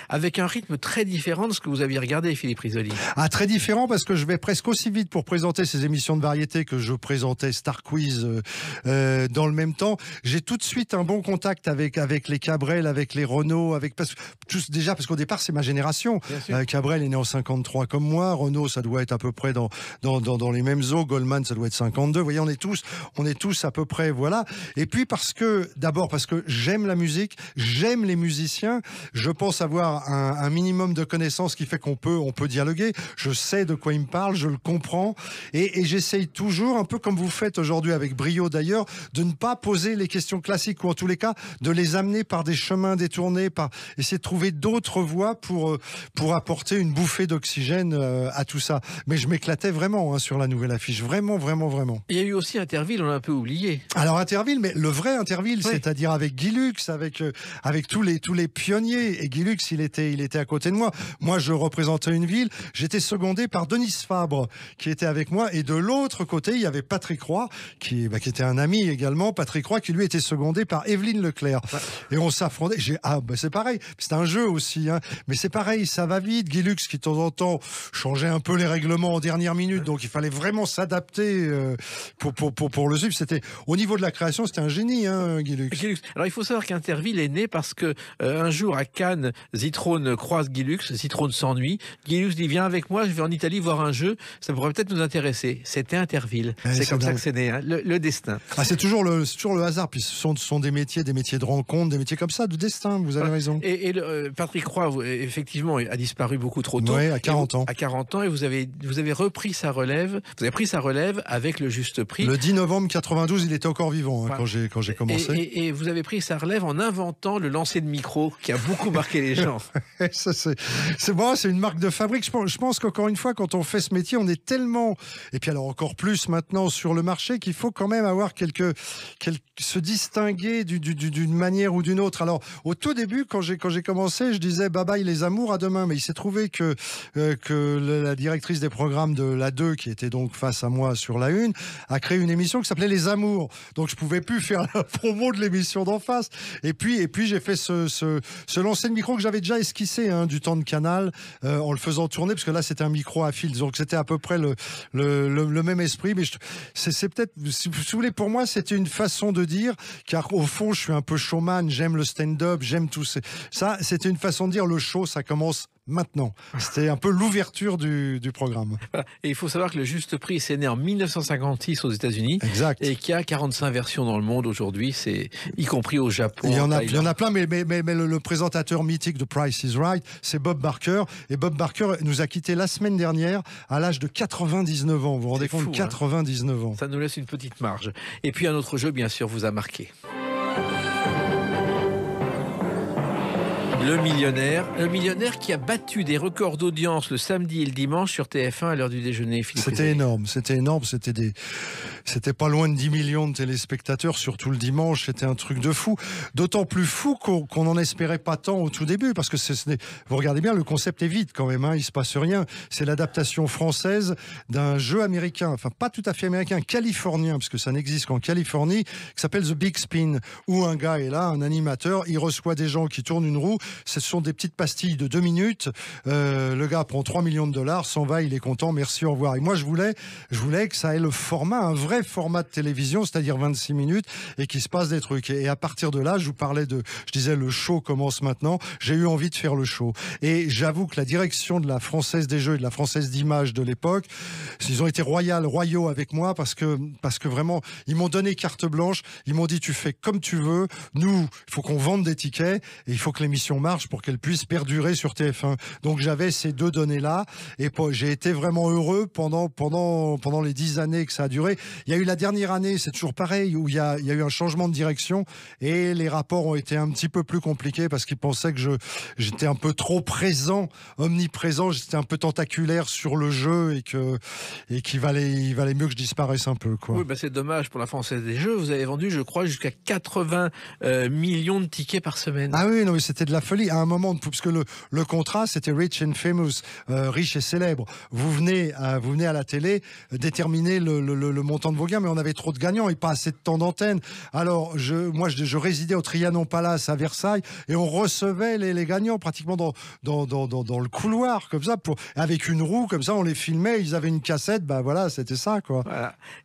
avec un rythme très différent de ce que vous aviez regardé, Philippe Risoli. Ah, très différent parce que je vais presque aussi vite pour présenter ces émissions de variété que je présentais Star Quiz euh, euh, dans le même temps. J'ai tout de suite un bon contact avec, avec les Cabrel, avec les Renault, avec parce, tous, déjà parce qu'au départ c'est ma génération. Euh, Cabrel est né en 53 comme moi, Renault ça doit être à peu près dans, dans, dans, les mêmes eaux, Goldman ça doit être 52. Vous voyez, on est tous, on est tous à peu près, voilà. Et puis parce que, d'abord parce que j'aime la musique, j'aime les musiciens, je pense avoir un, minimum de connaissances qui fait qu'on peut, on peut dialoguer. Je sais de quoi il me parle, je le comprends. Et, j'essaye toujours, un peu comme vous faites aujourd'hui avec brio d'ailleurs, de ne pas poser les questions classiques ou en tous les cas de les amener par des chemins détournés, par essayer de trouver d'autres voies pour, euh, pour apporter une bouffée d'oxygène euh, à tout ça. Mais je m'éclatais vraiment hein, sur la nouvelle affiche. Vraiment, vraiment, vraiment. Il y a eu aussi Interville, on l'a un peu oublié. Alors Interville, mais le vrai Interville, c'est-à-dire avec Guy avec, euh, avec tous, les, tous les pionniers. Et Guilux il était, il était à côté de moi. Moi, je représentais une ville. J'étais secondé par Denis Fabre, qui était avec moi. Et de l'autre côté, il y avait Patrick Roy, qui, bah, était un ami également. Patrick Roy, qui lui était secondé par Evelyne Leclerc. Et on s'affrontait. J'ai, ah, bah, c'est pareil. C'est un jeu aussi, hein. Mais c'est pareil, ça va vite. Guilux qui de temps en temps changeait un peu les règlements en dernière minute. Donc, il fallait vraiment s'adapter euh, pour, pour, le suivre. C'était, au niveau de la création, c'était un génie, hein, Alors, il faut savoir qu'Interville est né parce que, euh, un jour, à Cannes, Zitrone, croise Guilux, Zitrone s'ennuie. Guilux dit Viens avec moi, je vais en Italie voir un jeu, ça pourrait peut-être nous intéresser. C'était Interville. Eh, c'est comme ça que c'est né, hein. le, destin. Ah, c'est toujours le, toujours le hasard, puis ce sont, des métiers, des métiers de rencontre, des métiers comme ça, de destin, vous avez raison. Et, euh, Patrick Croix effectivement, a disparu beaucoup trop tôt. Oui, à 40 ans. À 40 ans, et vous avez, vous avez repris sa relève, vous avez pris sa relève avec le juste prix. Le 10 novembre 92, il était encore vivant hein, quand j'ai commencé. Et, et vous avez pris sa relève en inventant le lancer de micro qui a beaucoup marqué les gens. (laughs) c'est bon, c'est une marque de fabrique. Je pense, je pense qu'encore une fois, quand on fait ce métier, on est tellement, et puis alors encore plus maintenant sur le marché, qu'il faut quand même avoir quelques, quelques se distinguer d'une manière ou d'une autre. Alors au tout début, quand j'ai quand j'ai commencé, je disais bye bah, bye bah, les amours à demain, mais il s'est trouvé que euh, que la directrice des programmes de la 2, qui était donc face à moi sur la 1, a créé une émission qui s'appelait les amours. Donc je pouvais plus faire (laughs) la promo de l'émission d'en face. Et puis et puis j'ai fait ce ce, ce micro que j'avais déjà esquissé hein, du temps de canal euh, en le faisant tourner, parce que là c'était un micro à fil, donc c'était à peu près le, même esprit. Mais c'est peut-être, si vous voulez, pour moi c'était une façon de dire, car au fond je suis un peu showman, j'aime le stand-up, j'aime tout ça. C'était une façon de dire le show, ça commence maintenant. C'était un peu l'ouverture du, programme. Et il faut savoir que le juste prix s'est né en 1956 aux États-Unis. Exact. Et qu'il y a 45 versions dans le monde aujourd'hui, c'est y compris au Japon. Il y en a, en a plein, mais, le, présentateur mythique de Price is Right, c'est Bob Barker. Et Bob Barker nous a quitté la semaine dernière à l'âge de 99 ans. Vous vous rendez compte 99 hein. ans. Ça nous laisse une petite marge. Et puis un autre jeu, bien sûr, vous a marqué. Le millionnaire, le millionnaire qui a battu des records d'audience le samedi et le dimanche sur TF1 à l'heure du déjeuner. C'était énorme, c'était énorme, c'était des, c'était pas loin de 10 millions de téléspectateurs, surtout le dimanche, c'était un truc de fou. D'autant plus fou qu'on n'en espérait pas tant au tout début, parce que vous regardez bien, le concept est vide quand même, hein, il se passe rien. C'est l'adaptation française d'un jeu américain, enfin pas tout à fait américain, californien, parce que ça n'existe qu'en Californie, qui s'appelle The Big Spin, où un gars est là, un animateur, il reçoit des gens qui tournent une roue ce sont des petites pastilles de deux minutes. Euh, le gars prend 3 millions de dollars, s'en va, il est content, merci, au revoir. Et moi, je voulais, je voulais que ça ait le format, un vrai format de télévision, c'est-à-dire 26 minutes, et qu'il se passe des trucs. Et à partir de là, je vous parlais de, je disais, le show commence maintenant. J'ai eu envie de faire le show. Et j'avoue que la direction de la Française des Jeux et de la Française d'Image de l'époque, ils ont été royal, royaux avec moi parce que, parce que vraiment, ils m'ont donné carte blanche. Ils m'ont dit, tu fais comme tu veux. Nous, il faut qu'on vende des tickets et il faut que l'émission marche pour qu'elle puisse perdurer sur TF1. Donc j'avais ces deux données-là et j'ai été vraiment heureux pendant, pendant, pendant les dix années que ça a duré. Il y a eu la dernière année, c'est toujours pareil, où il y, a, eu un changement de direction et les rapports ont été un petit peu plus compliqués parce qu'ils pensaient que je, j'étais un peu trop présent, omniprésent, j'étais un peu tentaculaire sur le jeu et que et qu'il valait, il valait mieux que je disparaisse un peu. Quoi. Oui, bah, c'est dommage pour la Française des Jeux. Vous avez vendu, je crois, jusqu'à 80 euh, millions de tickets par semaine. Ah oui, non, c'était de la feuille à un moment, parce que le, le contrat, c'était rich and famous, euh, riche et célèbre. Vous venez, à, vous venez à la télé euh, déterminer le, le, montant de vos gains, mais on avait trop de gagnants et pas assez de temps d'antenne. Alors, je, moi, je, résidais au Trianon Palace à Versailles et on recevait les, les gagnants pratiquement dans dans, dans, dans, le couloir, comme ça, pour, avec une roue, comme ça, on les filmait, ils avaient une cassette, ben voilà, c'était ça, quoi.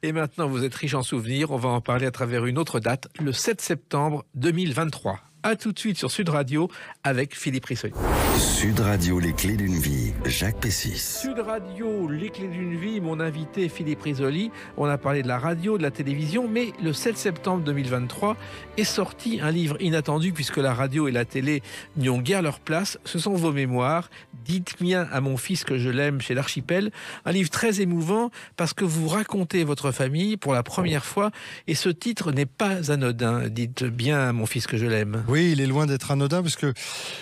Et maintenant, vous êtes riche en souvenirs, on va en parler à travers une autre date, le 7 septembre 2023. A tout de suite sur Sud Radio avec Philippe Risoli. Sud Radio, les clés d'une vie, Jacques Pessis. Sud Radio, les clés d'une vie, mon invité Philippe Risoli. On a parlé de la radio, de la télévision, mais le 7 septembre 2023 est sorti un livre inattendu puisque la radio et la télé n'y ont guère leur place. Ce sont vos mémoires. Dites bien à mon fils que je l'aime chez l'archipel. Un livre très émouvant parce que vous racontez votre famille pour la première fois et ce titre n'est pas anodin. Dites bien à mon fils que je l'aime. Oui, il est loin d'être anodin parce que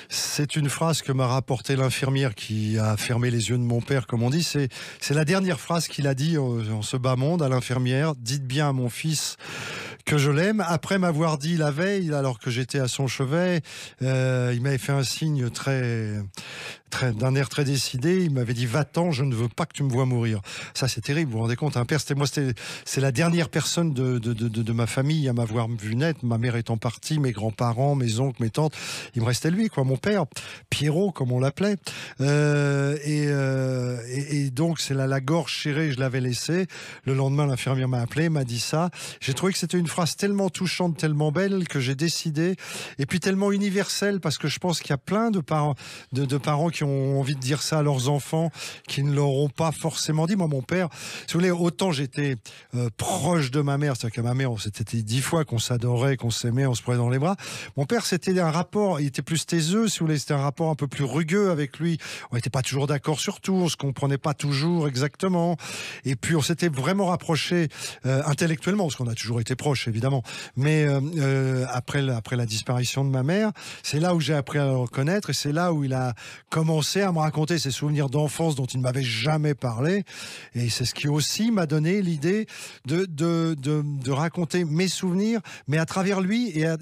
c'est une phrase que m'a rapportée l'infirmière qui a fermé les yeux de mon père, comme on dit. C'est, c'est la dernière phrase qu'il a dit en ce bas monde à l'infirmière. Dites bien à mon fils que je l'aime. Après m'avoir dit la veille, alors que j'étais à son chevet, euh, il m'avait fait un signe très d'un air très décidé, il m'avait dit Va-t'en, je ne veux pas que tu me vois mourir. Ça, c'est terrible, vous vous rendez compte Un père, c'était moi, c'est la dernière personne de, ma famille à m'avoir vu naître, ma mère étant partie, mes grands-parents, mes oncles, mes tantes. Il me restait lui, quoi, mon père, Pierrot, comme on l'appelait. Euh, euh, et, et, donc, c'est la gorge chérée, je l'avais laissée. Le lendemain, l'infirmière m'a appelé, m'a dit ça. J'ai trouvé que c'était une phrase tellement touchante, tellement belle, que j'ai décidé, et puis tellement universelle, parce que je pense qu'il y a plein de parents, de parents qui ont ont envie de dire ça à leurs enfants qui ne l'auront pas forcément dit. Moi, mon père, si vous voulez, autant j'étais euh, proche de ma mère, c'est-à-dire que ma mère, on s'était dix fois qu'on s'adorait, qu'on s'aimait, on se prenait dans les bras. Mon père, c'était un rapport, il était plus taiseux, si vous voulez, c'était un rapport un peu plus rugueux avec lui. On n'était pas toujours d'accord sur tout, on se comprenait pas toujours exactement. Et puis, on s'était vraiment rapprochés euh, intellectuellement, parce qu'on a toujours été proches, évidemment. Mais euh, après, après la disparition de ma mère, c'est là où j'ai appris à le reconnaître et c'est là où il a commencé à me raconter ses souvenirs d'enfance dont il ne m'avait jamais parlé. Et c'est ce qui aussi m'a donné l'idée de de, raconter mes souvenirs, mais à travers lui et, à,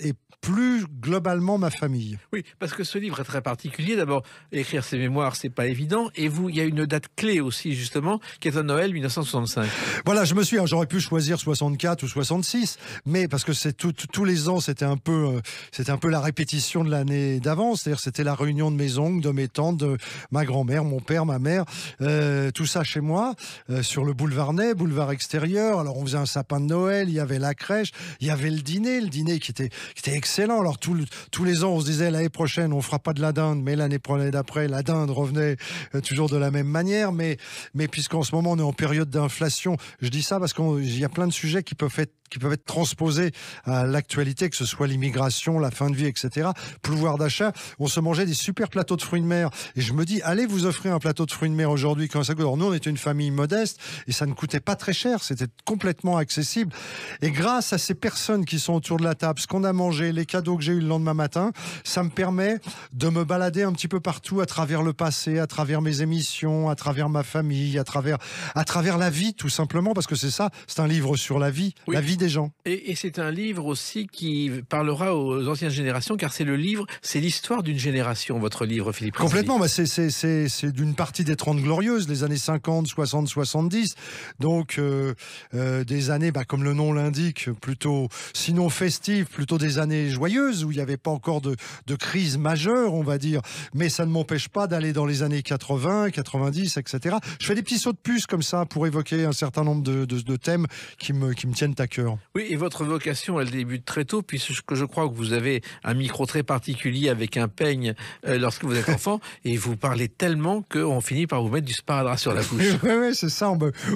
plus globalement ma famille. Oui, parce que ce livre est très particulier. D'abord, écrire ses mémoires, c'est pas évident. Et vous, il y a une date clé aussi, justement, qui est un Noël 1965. Voilà, je me suis, hein, j'aurais pu choisir 64 ou 66, mais parce que c'est tous les ans, c'était un peu, euh, c'était un peu la répétition de l'année d'avant. c'était la réunion de mes oncles, de mes tantes, de ma grand-mère, mon père, ma mère, euh, tout ça chez moi, euh, sur le boulevard Ney, boulevard extérieur. Alors, on faisait un sapin de Noël, il y avait la crèche, il y avait le dîner, le dîner qui était, qui était excellent excellent. Alors tous les ans, on se disait l'année prochaine, on fera pas de la dinde, mais l'année d'après, la dinde revenait euh, toujours de la même manière. Mais, mais puisqu'en ce moment, on est en période d'inflation, je dis ça parce qu'il y a plein de sujets qui peuvent être qui peuvent être transposées à l'actualité, que ce soit l'immigration, la fin de vie, etc. Pouvoir d'achat, on se mangeait des super plateaux de fruits de mer. Et je me dis, allez vous offrir un plateau de fruits de mer aujourd'hui, quand ça coûte. Alors nous, on était une famille modeste et ça ne coûtait pas très cher, c'était complètement accessible. Et grâce à ces personnes qui sont autour de la table, ce qu'on a mangé, les cadeaux que j'ai eu le lendemain matin, ça me permet de me balader un petit peu partout à travers le passé, à travers mes émissions, à travers ma famille, à travers, à travers la vie, tout simplement, parce que c'est ça, c'est un livre sur la vie, la vie des gens. Et, c'est un livre aussi qui parlera aux anciennes générations, car c'est le livre, c'est l'histoire d'une génération, votre livre, Philippe. Complètement, bah, c'est d'une partie des 30 glorieuses, les années 50, 60, 70. Donc, euh, euh, des années, bah, comme le nom l'indique, plutôt, sinon festives, plutôt des années joyeuses, où il n'y avait pas encore de, crise majeure, on va dire. Mais ça ne m'empêche pas d'aller dans les années 80, 90, etc. Je fais des petits sauts de puce comme ça pour évoquer un certain nombre de, thèmes qui me, qui me tiennent à cœur. Oui, et votre vocation, elle débute très tôt, puisque je crois que vous avez un micro très particulier avec un peigne euh, lorsque vous êtes (laughs) enfant, et vous parlez tellement qu'on finit par vous mettre du sparadrap sur la bouche. oui, oui, c'est ça.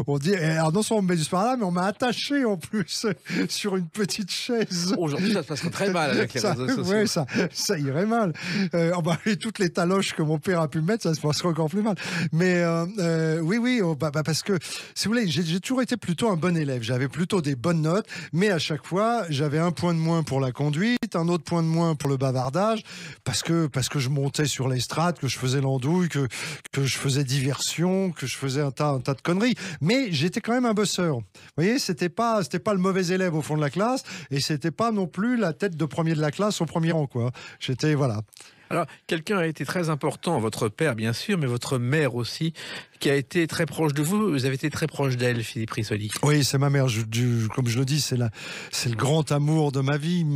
On, dit, eh, alors non seulement on me met du sparadrap, mais on m'a attaché en plus (laughs) sur une petite chaise. Aujourd'hui, ça se passerait très mal avec les ça, réseaux sociaux. Oui, ça, irait mal. On euh, ah bah, et toutes les taloches que mon père a pu mettre, ça se passerait encore plus mal. Mais euh, oui, oui, oh, bah, bah, parce que, si vous voulez, j'ai toujours été plutôt un bon élève. J'avais plutôt des bonnes notes. Mais à chaque fois, j'avais un point de moins pour la conduite, un autre point de moins pour le bavardage, parce que, parce que je montais sur l'estrade, que je faisais l'andouille, que, que je faisais diversion, que je faisais un tas, un tas de conneries. Mais j'étais quand même un bosseur. Vous voyez, c'était pas, c'était pas le mauvais élève au fond de la classe, et c'était pas non plus la tête de premier de la classe au premier rang, quoi. J'étais, voilà. Alors, quelqu'un a été très important, votre père bien sûr, mais votre mère aussi, qui a été très proche de vous. Vous avez été très proche d'elle, Philippe Rissoli. Oui, c'est ma mère. comme je le dis, c'est le grand amour de ma vie.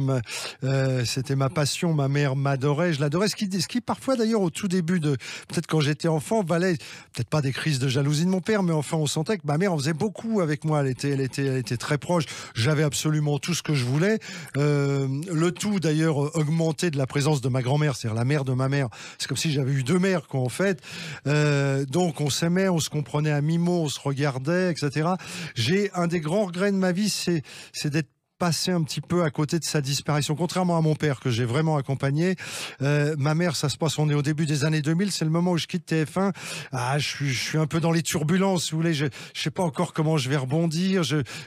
Euh, c'était ma passion. Ma mère m'adorait. Je l'adorais. Ce qui, parfois, d'ailleurs, au tout début de, peut-être quand j'étais enfant, valait peut-être pas des crises de jalousie de mon père, mais enfin, on sentait que ma mère en faisait beaucoup avec moi. Elle était, elle était, très proche. J'avais absolument tout ce que je voulais. Euh, le tout, d'ailleurs, augmenté de la présence de ma grand-mère, mère de ma mère. C'est comme si j'avais eu deux mères, quoi, en fait. Euh, donc, on s'aimait, on se comprenait à mi on se regardait, etc. J'ai un des grands regrets de ma vie, c'est d'être passé un petit peu à côté de sa disparition. Contrairement à mon père que j'ai vraiment accompagné, euh, ma mère, ça se passe, on est au début des années 2000, c'est le moment où je quitte TF1. Ah, je suis, un peu dans les turbulences, vous voulez. Je, sais pas encore comment je vais rebondir.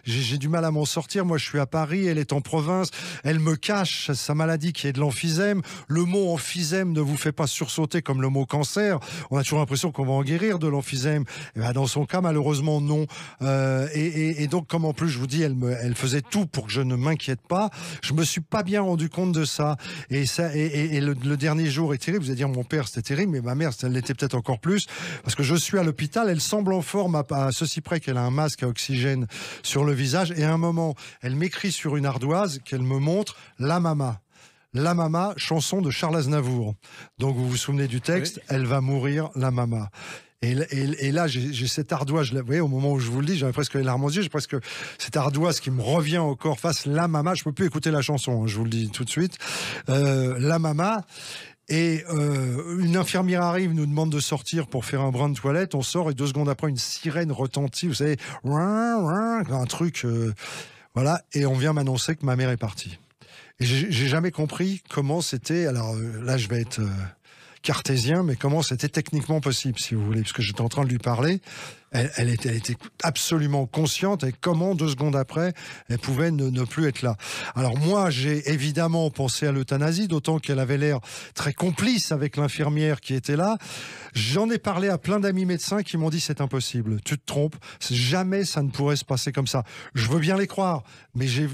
J'ai du mal à m'en sortir. Moi, je suis à Paris, elle est en province. Elle me cache sa maladie qui est de l'emphysème. Le mot emphysème ne vous fait pas sursauter comme le mot cancer. On a toujours l'impression qu'on va en guérir de l'emphysème. Eh ben, dans son cas, malheureusement, non. Euh, et, donc, comme en plus, je vous dis, elle, me, elle faisait tout pour que je ne m'inquiète pas. Je me suis pas bien rendu compte de ça. Et ça, et, le, dernier jour est terrible. Vous allez dire, mon père, c'était terrible, mais ma mère, elle l'était peut-être encore plus. Parce que je suis à l'hôpital, elle semble en forme à, ceci près qu'elle a un masque à oxygène sur le visage. Et à un moment, elle m'écrit sur une ardoise qu'elle me montre la mama. La Mama, chanson de Charles Aznavour. Donc vous vous souvenez du texte, elle va mourir, la Mama. Et, là, j'ai cette ardoise, vous voyez, au moment où je vous le dis, j'avais presque les larmes aux yeux, j'ai presque cette ardoise qui me revient au corps face La Mama. Je peux plus écouter la chanson, hein, je vous le dis tout de suite. Euh, la Mama. Et euh, une infirmière arrive, nous demande de sortir pour faire un brin de toilette. On sort et deux secondes après, une sirène retentit, vous savez, un truc. Euh, voilà. Et on vient m'annoncer que ma mère est partie. Et j'ai jamais compris comment c'était. Alors là, je vais être cartésien, mais comment c'était techniquement possible, si vous voulez, puisque j'étais en train de lui parler. Elle, était, absolument consciente et comment deux secondes après elle pouvait ne plus être là. Alors moi j'ai évidemment pensé à l'euthanasie, d'autant qu'elle avait l'air très complice avec l'infirmière qui était là. J'en ai parlé à plein d'amis médecins qui m'ont dit c'est impossible, tu te trompes, jamais ça ne pourrait se passer comme ça. Je veux bien les croire, mais j'ai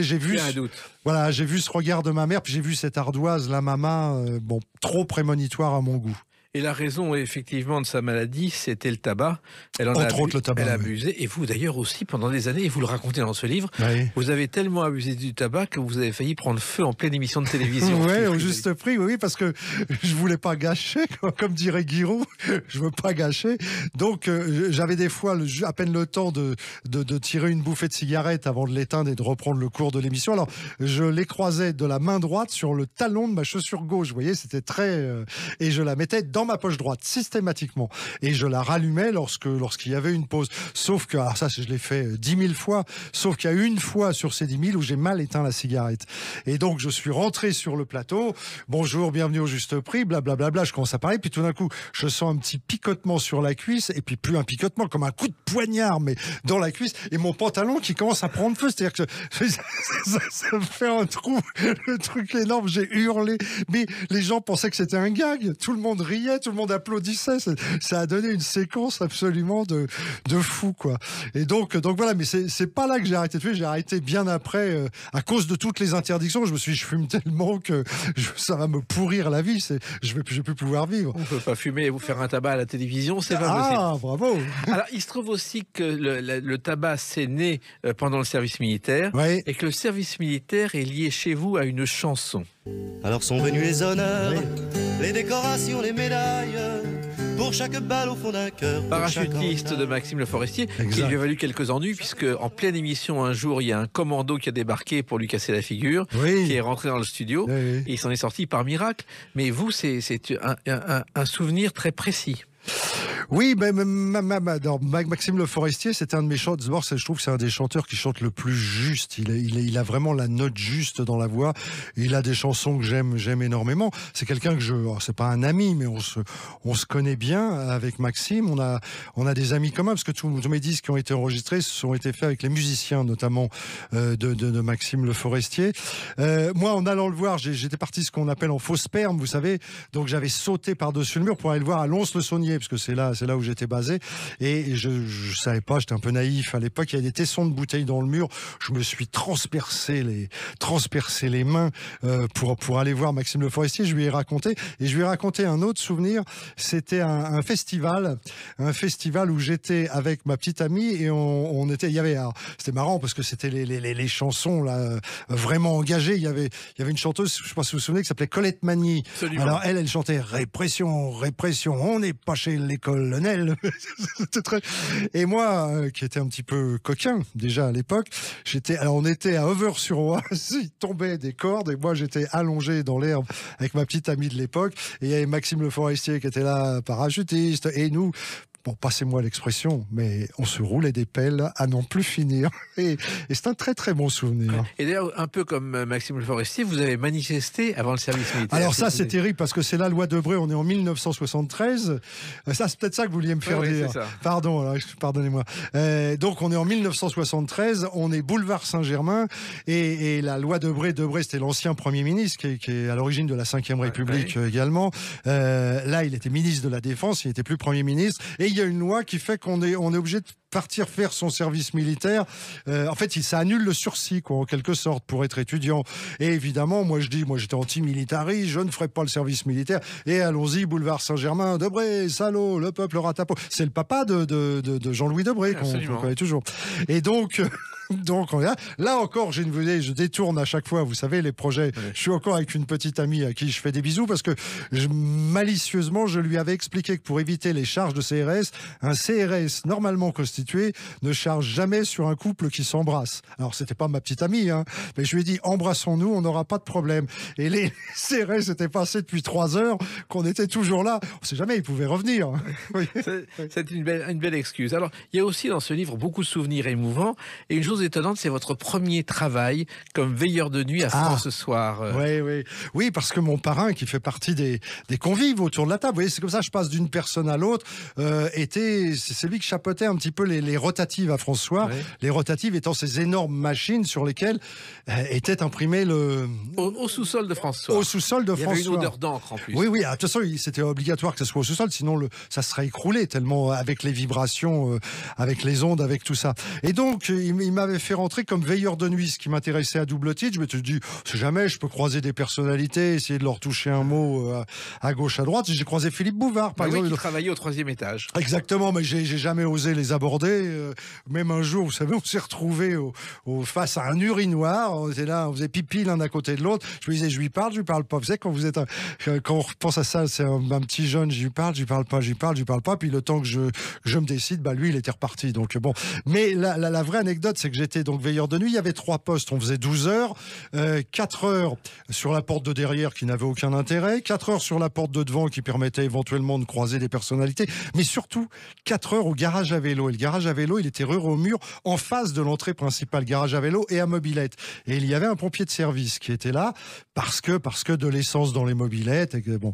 j'ai vu, voilà, j'ai vu ce regard de ma mère, puis j'ai vu cette ardoise, la maman, euh, bon, trop prémonitoire à mon goût. Et la raison, effectivement, de sa maladie, c'était le tabac. Elle en a, elle a abusé. Et vous, d'ailleurs, aussi, pendant des années, et vous le racontez dans ce livre, vous avez tellement abusé du tabac que vous avez failli prendre feu en pleine émission de télévision. (laughs) oui, au juste prix, oui, parce que je voulais pas gâcher, comme dirait Guiraud, je veux pas gâcher. Donc, euh, j'avais des fois à peine le temps de, de, tirer une bouffée de cigarette avant de l'éteindre et de reprendre le cours de l'émission. Alors, je les croisais de la main droite sur le talon de ma chaussure gauche, vous voyez, c'était très... Euh, et je la mettais dans dans ma poche droite systématiquement et je la rallumais lorsque lorsqu'il y avait une pause. Sauf que alors ça, je l'ai fait euh, dix mille fois. Sauf qu'il y a une fois sur ces dix mille où j'ai mal éteint la cigarette. Et donc je suis rentré sur le plateau. Bonjour, bienvenue au juste prix. Blablabla. Bla, bla, je commence à parler. Puis tout d'un coup, je sens un petit picotement sur la cuisse et puis plus un picotement comme un coup de poignard mais dans la cuisse et mon pantalon qui commence à prendre feu. C'est-à-dire que (laughs) ça, ça, me fait un trou, (laughs) le truc énorme. J'ai hurlé, mais les gens pensaient que c'était un gag. Tout le monde riait tout le monde applaudissait. Ça, a donné une séquence absolument de, de fou, quoi. Et donc, donc voilà, mais c'est pas là que j'ai arrêté de fumer. J'ai arrêté bien après, euh, à cause de toutes les interdictions. Je me suis dit, je fume tellement que ça va me pourrir la vie. Je vais, je vais plus pouvoir vivre. On peut pas fumer et vous faire un tabac à la télévision, c'est Ah, bravo Alors, il se trouve aussi que le, tabac s'est né euh, pendant le service militaire et que le service militaire est lié chez vous à une chanson. Alors sont venus les honneurs, les décorations, les médailles. Pour chaque balle au fond d'un cœur. Parachutiste de Maxime Le Forestier, qui lui a valu quelques ennuis, puisque en pleine émission, un jour, il y a un commando qui a débarqué pour lui casser la figure, qui est rentré dans le studio, et il s'en est sorti par miracle. Mais vous, c'est un souvenir très précis. Oui, Maxime Le Forestier, c'est un de mes chanteurs. Je trouve que c'est un des chanteurs qui chante le plus juste. Il, a vraiment la note juste dans la voix. Il a des chansons que j'aime, j'aime énormément. C'est quelqu'un que je, oh, c'est pas un ami, mais on se, on se connaît bien avec Maxime. On a, on a des amis communs parce que tous, mes disques qui ont été enregistrés sont été faits avec les musiciens, notamment euh, de, Maxime Le Forestier. Euh, moi, en allant le voir, j'étais parti ce qu'on appelle en fausse perme, vous savez. Donc j'avais sauté par-dessus le mur pour aller le voir à Lons-le-Saunier parce que c'est là, c'est là où j'étais basé. Et je, ne savais pas, j'étais un peu naïf. À l'époque, il y avait des tessons de bouteilles dans le mur. Je me suis transpercé les, transpercé les mains euh, pour, pour aller voir Maxime Le Forestier. Je lui ai raconté. Et je lui ai raconté un autre souvenir. C'était un, festival, un festival où j'étais avec ma petite amie et on, était, il y avait, c'était marrant parce que c'était les, les, les, chansons là vraiment engagées. Il y avait, il y avait une chanteuse, je ne sais pas si vous vous souvenez, qui s'appelait Colette Magny. Alors elle, elle chantait répression, répression, on n'est pas chez les colonels. et moi, euh, qui était un petit peu coquin déjà à l'époque, j'étais, alors on était à over sur oise il tombait des cordes et moi j'étais allongé dans l'herbe avec ma petite amie de l'époque. Et il y avait Maxime Le Forestier qui était là, parachutiste, et nous, bon, passez-moi l'expression, mais on se roulait des pelles à n'en plus finir. (laughs) Et, c'est un très très bon souvenir. Et d'ailleurs, un peu comme euh, Maxime Le Forestier, vous avez manifesté avant le service militaire. Alors ça, c'est terrible parce que c'est la loi Debré, on est en 1973. Euh, ça, c'est peut-être ça que vous vouliez me faire dire. Pardon, pardonnez-moi. Euh, donc on est en 1973, on est boulevard Saint-Germain et, la loi Debré, Debré c'était l'ancien Premier ministre qui est, à l'origine de la Ve République également. là, il était ministre de la Défense, il n'était plus Premier ministre. Et il y a une loi qui fait qu'on est, on est obligé de partir faire son service militaire. Euh, en fait, ça annule le sursis, quoi, en quelque sorte, pour être étudiant. Et évidemment, moi, je dis, moi, j'étais anti-militariste, je ne ferais pas le service militaire. Et allons-y, boulevard Saint-Germain, Debré, salaud, le peuple ratapo. C'est le papa de, de Jean-Louis Debré qu'on connaît toujours. Et donc. (laughs) Donc là encore, j'ai une je détourne à chaque fois, vous savez, les projets. Je suis encore avec une petite amie à qui je fais des bisous parce que malicieusement, je lui avais expliqué que pour éviter les charges de CRS, un CRS normalement constitué ne charge jamais sur un couple qui s'embrasse. Alors c'était pas ma petite amie, hein, mais je lui ai dit embrassons-nous, on n'aura pas de problème. Et les CRS (laughs) étaient passés depuis trois heures, qu'on était toujours là. On sait jamais, ils pouvaient revenir. (laughs) C'est une belle, une belle excuse. Alors il y a aussi dans ce livre beaucoup de souvenirs émouvants et une chose étonnante, c'est votre premier travail comme veilleur de nuit à ah. France ce soir. Euh. Oui, oui. Oui, parce que mon parrain, qui fait partie des, des convives autour de la table, vous voyez, c'est comme ça, je passe d'une personne à l'autre, euh, était, c'est lui qui chapeautait un petit peu les, rotatives à François. Les rotatives étant ces énormes machines sur lesquelles euh, était imprimé le. Au, sous-sol de François. Au sous-sol de Il y Avait une odeur d'encre en plus. Oui, oui. Ah, de toute façon, c'était obligatoire que ce soit au sous-sol, sinon le, ça serait écroulé tellement avec les vibrations, avec les ondes, avec tout ça. Et donc, il, il m'avait fait rentrer comme veilleur de nuit, ce qui m'intéressait à double titre. Je me suis dit, jamais je peux croiser des personnalités, essayer de leur toucher un mot euh, à gauche, à droite. J'ai croisé Philippe Bouvard, par ah exemple. Oui, travaillait au troisième étage. Exactement, mais j'ai jamais osé les aborder. Euh, même un jour, vous savez, on s'est retrouvé au, face à un urinoir. On là, on faisait pipi l'un à côté de l'autre. Je lui disais, je lui parle, je lui parle pas. Vous savez, quand vous êtes, euh, quand on pense à ça, c'est un, petit jeune, je lui parle, je lui parle pas, je lui parle, je lui parle pas. Puis le temps que je, je me décide, bah lui, il était reparti. Donc bon, mais la, la vraie anecdote, c'est que J'étais donc veilleur de nuit. Il y avait trois postes. On faisait 12 heures. 4 euh, heures sur la porte de derrière qui n'avait aucun intérêt. 4 heures sur la porte de devant qui permettait éventuellement de croiser des personnalités. Mais surtout, 4 heures au garage à vélo. Et le garage à vélo, il était rue au mur en face de l'entrée principale. Garage à vélo et à mobilette. Et il y avait un pompier de service qui était là parce que, parce que de l'essence dans les mobilettes. Et, bon.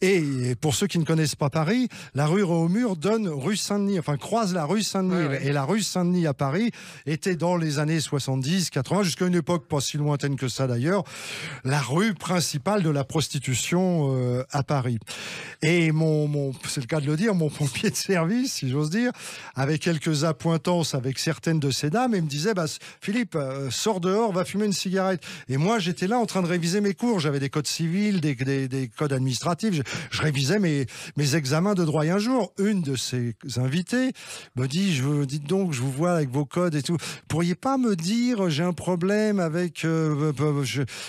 et pour ceux qui ne connaissent pas Paris, la rue au mur donne rue Saint-Denis, enfin croise la rue Saint-Denis. Et la rue Saint-Denis à Paris était dans les années 70, 80, jusqu'à une époque pas si lointaine que ça d'ailleurs, la rue principale de la prostitution euh, à Paris. Et mon, c'est le cas de le dire, mon (laughs) pompier de service, si j'ose dire, avait quelques appointances avec certaines de ces dames et me disait, bah, Philippe, euh, sors dehors, va fumer une cigarette. Et moi, j'étais là en train de réviser mes cours. J'avais des codes civils, des, codes administratifs. Je, révisais mes, mes examens de droit. Et un jour, une de ces invitées me dit, je dites donc, je vous vois avec vos codes et tout pourriez pas me dire j'ai un problème avec euh, euh,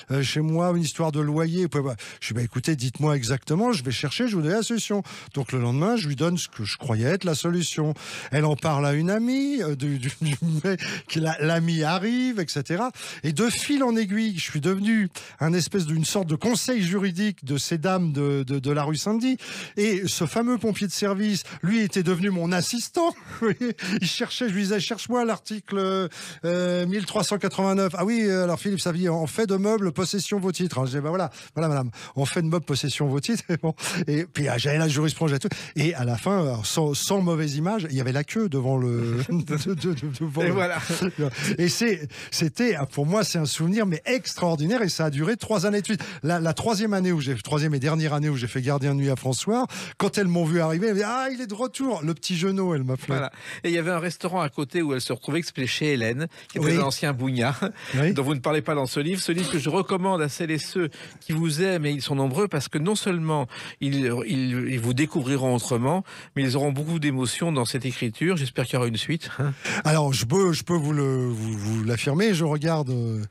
euh, chez moi une histoire de loyer bah, Je dis bah, écoutez, dites-moi exactement, je vais chercher, je vous donne la solution. Donc le lendemain, je lui donne ce que je croyais être la solution. Elle en parle à une amie, du, du, (laughs) du, l'ami arrive, etc. Et de fil en aiguille, je suis devenu un espèce d'une sorte de conseil juridique de ces dames de, de, de la rue saint Et ce fameux pompier de service, lui, était devenu mon assistant. (laughs) il cherchait, je lui disais, cherche-moi l'article 1389. Euh, ah oui, euh, alors Philippe Savier, on fait de meubles possession vos titres. Hein. Je bah voilà, voilà madame, on fait de meubles possession vos titres. (laughs) Et, bon, et puis ah, j'avais la jurisprudence et tout. Et à la fin, sans, mauvaise image, il y avait la queue devant le. (laughs) et voilà. (laughs) Et c'est, c'était, ah, pour moi, c'est un souvenir, mais extraordinaire. Et ça a duré trois années de suite. La, troisième année où j'ai, troisième et dernière année où j'ai fait gardien de nuit à François, quand elles m'ont vu arriver, elles m'ont dit, ah, il est de retour. Le petit genou, elle m'a Voilà. Et il y avait un restaurant à côté où elle se retrouvait, qui s'appelait qui était l'ancien un dont vous ne parlez pas dans ce livre. Ce livre que je recommande à celles et ceux qui vous aiment, et ils sont nombreux, parce que non seulement ils, vous découvriront autrement, mais ils auront beaucoup d'émotions dans cette écriture. J'espère qu'il y aura une suite. Alors, je peux, je peux vous l'affirmer. Vous, je regarde euh,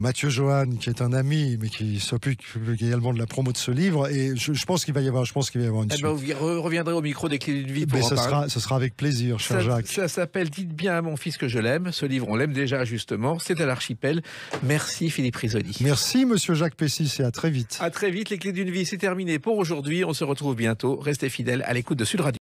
Mathieu Johan, qui est un ami, mais qui s'occupe également de la promo de ce livre. Et je, pense qu'il va y avoir, je pense qu'il y avoir une. Eh ben, suite. vous reviendrez au micro des clés d'une vie. Pour mais ce sera, ce sera avec plaisir, cher Jacques. Ça s'appelle Dites bien à mon fils que je l'aime. Ce livre, on l'aime déjà justement. C'est à l'archipel. Merci Philippe Risoli. Merci Monsieur Jacques Pessis et à très vite. À très vite. Les clés d'une vie, c'est terminé pour aujourd'hui. On se retrouve bientôt. Restez fidèles à l'écoute de Sud Radio.